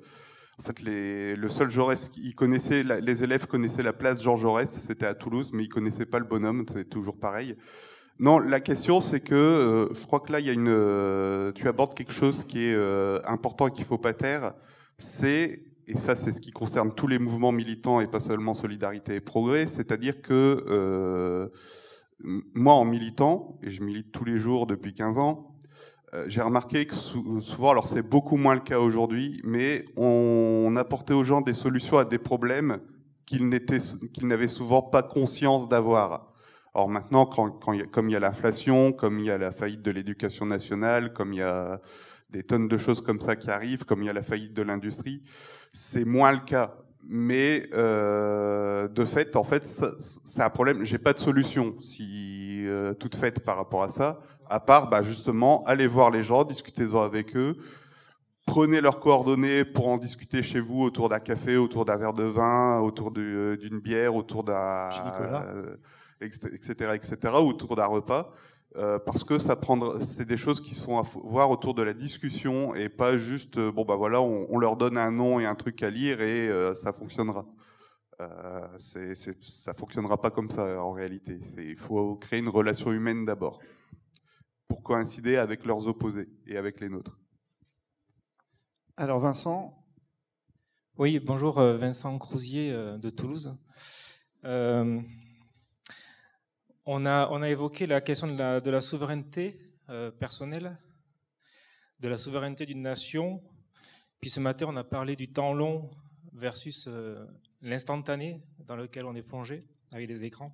En fait, les, le seul Jaurès, connaissait, les élèves connaissaient la place Jean Jaurès, c'était à Toulouse, mais ils connaissaient pas le bonhomme, c'est toujours pareil. Non, la question c'est que euh, je crois que là il y a une, euh, tu abordes quelque chose qui est euh, important et qu'il faut pas taire. C'est et ça c'est ce qui concerne tous les mouvements militants et pas seulement Solidarité et Progrès, c'est-à-dire que moi en militant et je milite tous les jours depuis 15 ans, j'ai remarqué que souvent, alors c'est beaucoup moins le cas aujourd'hui, mais on apportait aux gens des solutions à des problèmes qu'ils n'avaient souvent pas conscience d'avoir. Or maintenant, quand, quand comme il y a l'inflation, comme il y a la faillite de l'éducation nationale, comme il y a des tonnes de choses comme ça qui arrivent, comme il y a la faillite de l'industrie, c'est moins le cas. Mais euh, de fait, en fait, c'est un problème. J'ai pas de solution si euh, toute faite par rapport à ça, à part bah, justement aller voir les gens, discutez-en avec eux, prenez leurs coordonnées pour en discuter chez vous autour d'un café, autour d'un verre de vin, autour euh, d'une bière, autour d'un. Euh, etc., etc., autour d'un repas, euh, parce que ça prendre, c'est des choses qui sont à voir autour de la discussion et pas juste, euh, bon bah voilà, on, leur donne un nom et un truc à lire et euh, ça fonctionnera. ça fonctionnera pas comme ça en réalité. il faut créer une relation humaine d'abord pour coïncider avec leurs opposés et avec les nôtres. Alors Vincent. Oui, bonjour Vincent Crousier de Toulouse. On a, évoqué la question de la, souveraineté euh, personnelle, de la souveraineté d'une nation. Puis ce matin, on a parlé du temps long versus euh, l'instantané dans lequel on est plongé avec les écrans.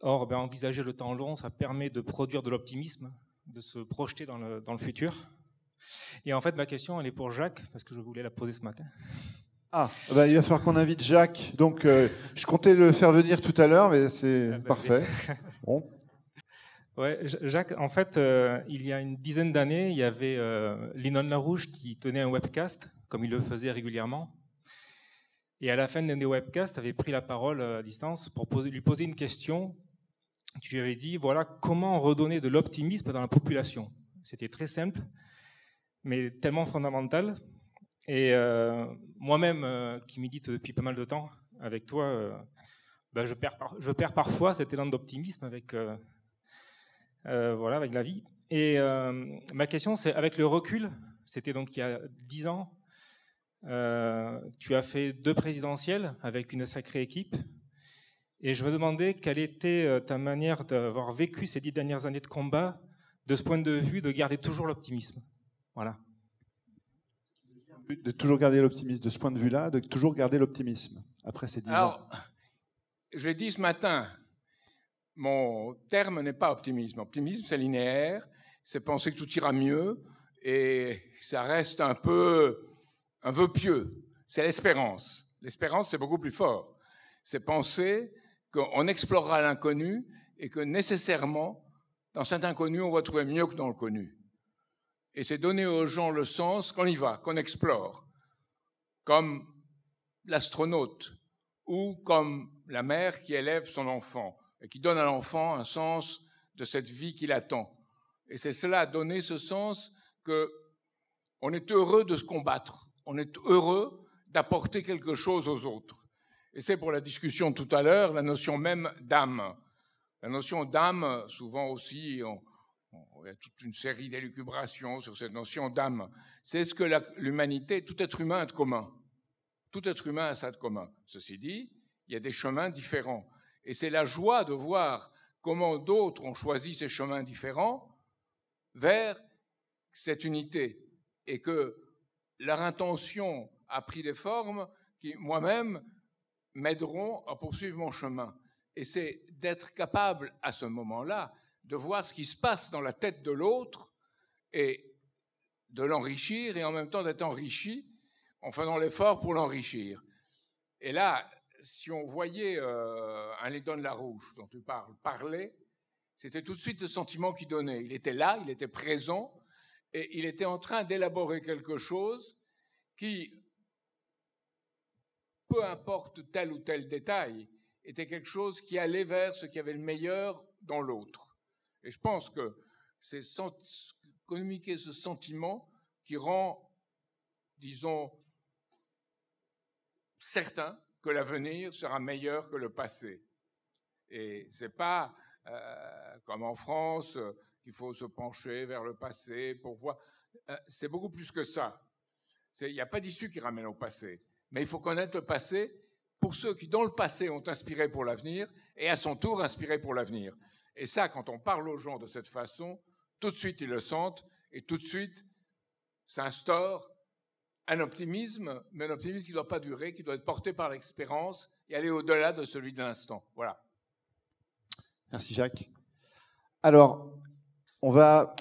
Or, ben, envisager le temps long, ça permet de produire de l'optimisme, de se projeter dans le futur. Et en fait, ma question, elle est pour Jacques, parce que je voulais la poser ce matin. Ah, bah, il va falloir qu'on invite Jacques. Donc, euh, je comptais le faire venir tout à l'heure, mais c'est ah, bah, parfait. Jacques, en fait, euh, il y a une dizaine d'années, il y avait euh, Larouche qui tenait un webcast, comme il le faisait régulièrement. Et à la fin d'un des webcasts, avait pris la parole euh, à distance pour lui poser une question. Tu lui avais dit, voilà, comment redonner de l'optimisme dans la population C'était très simple, mais tellement fondamental et euh, moi-même, euh, qui médite depuis pas mal de temps avec toi, euh, bah, je, perds parfois cet élan d'optimisme avec, avec la vie. Et ma question, c'est avec le recul, c'était donc il y a dix ans, tu as fait deux présidentielles avec une sacrée équipe. Et je me demandais quelle était ta manière d'avoir vécu ces dix dernières années de combat de ce point de vue, de garder toujours l'optimisme. Voilà de toujours garder l'optimisme, de ce point de vue-là, de toujours garder l'optimisme après ces ans. Alors, Je l'ai dit ce matin, mon terme n'est pas optimisme. Optimisme, c'est linéaire, c'est penser que tout ira mieux, et ça reste un peu un vœu pieux. C'est l'espérance. L'espérance, c'est beaucoup plus fort. C'est penser qu'on explorera l'inconnu et que nécessairement, dans cet inconnu, on va trouver mieux que dans le connu et c'est donner aux gens le sens qu'on y va, qu'on explore, comme l'astronaute ou comme la mère qui élève son enfant et qui donne à l'enfant un sens de cette vie qu'il attend. Et c'est cela, donner ce sens que on est heureux de se combattre, on est heureux d'apporter quelque chose aux autres. Et c'est pour la discussion tout à l'heure, la notion même d'âme. La notion d'âme, souvent aussi, il y a toute une série d'élucubrations sur cette notion d'âme. C'est ce que l'humanité, tout être humain a de commun. Tout être humain a ça de commun. Ceci dit, il y a des chemins différents. Et c'est la joie de voir comment d'autres ont choisi ces chemins différents vers cette unité. Et que leur intention a pris des formes qui, moi-même, m'aideront à poursuivre mon chemin. Et c'est d'être capable à ce moment-là de voir ce qui se passe dans la tête de l'autre et de l'enrichir et en même temps d'être enrichi en faisant l'effort pour l'enrichir. Et là, si on voyait euh, un Léon de la Rouge dont tu parles parler, c'était tout de suite le sentiment qu'il donnait. Il était là, il était présent et il était en train d'élaborer quelque chose qui, peu importe tel ou tel détail, était quelque chose qui allait vers ce qui avait le meilleur dans l'autre. Et je pense que c'est communiquer ce sentiment qui rend, disons, certain que l'avenir sera meilleur que le passé. Et n'est pas euh, comme en France euh, qu'il faut se pencher vers le passé pour voir. Euh, c'est beaucoup plus que ça. Il n'y a pas d'issue qui ramène au passé. Mais il faut connaître le passé pour ceux qui, dans le passé, ont inspiré pour l'avenir et à son tour inspiré pour l'avenir. Et ça, quand on parle aux gens de cette façon, tout de suite ils le sentent et tout de suite s'instaure un optimisme, mais un optimisme qui ne doit pas durer, qui doit être porté par l'expérience et aller au-delà de celui de l'instant. Voilà. Merci Jacques. Alors, on va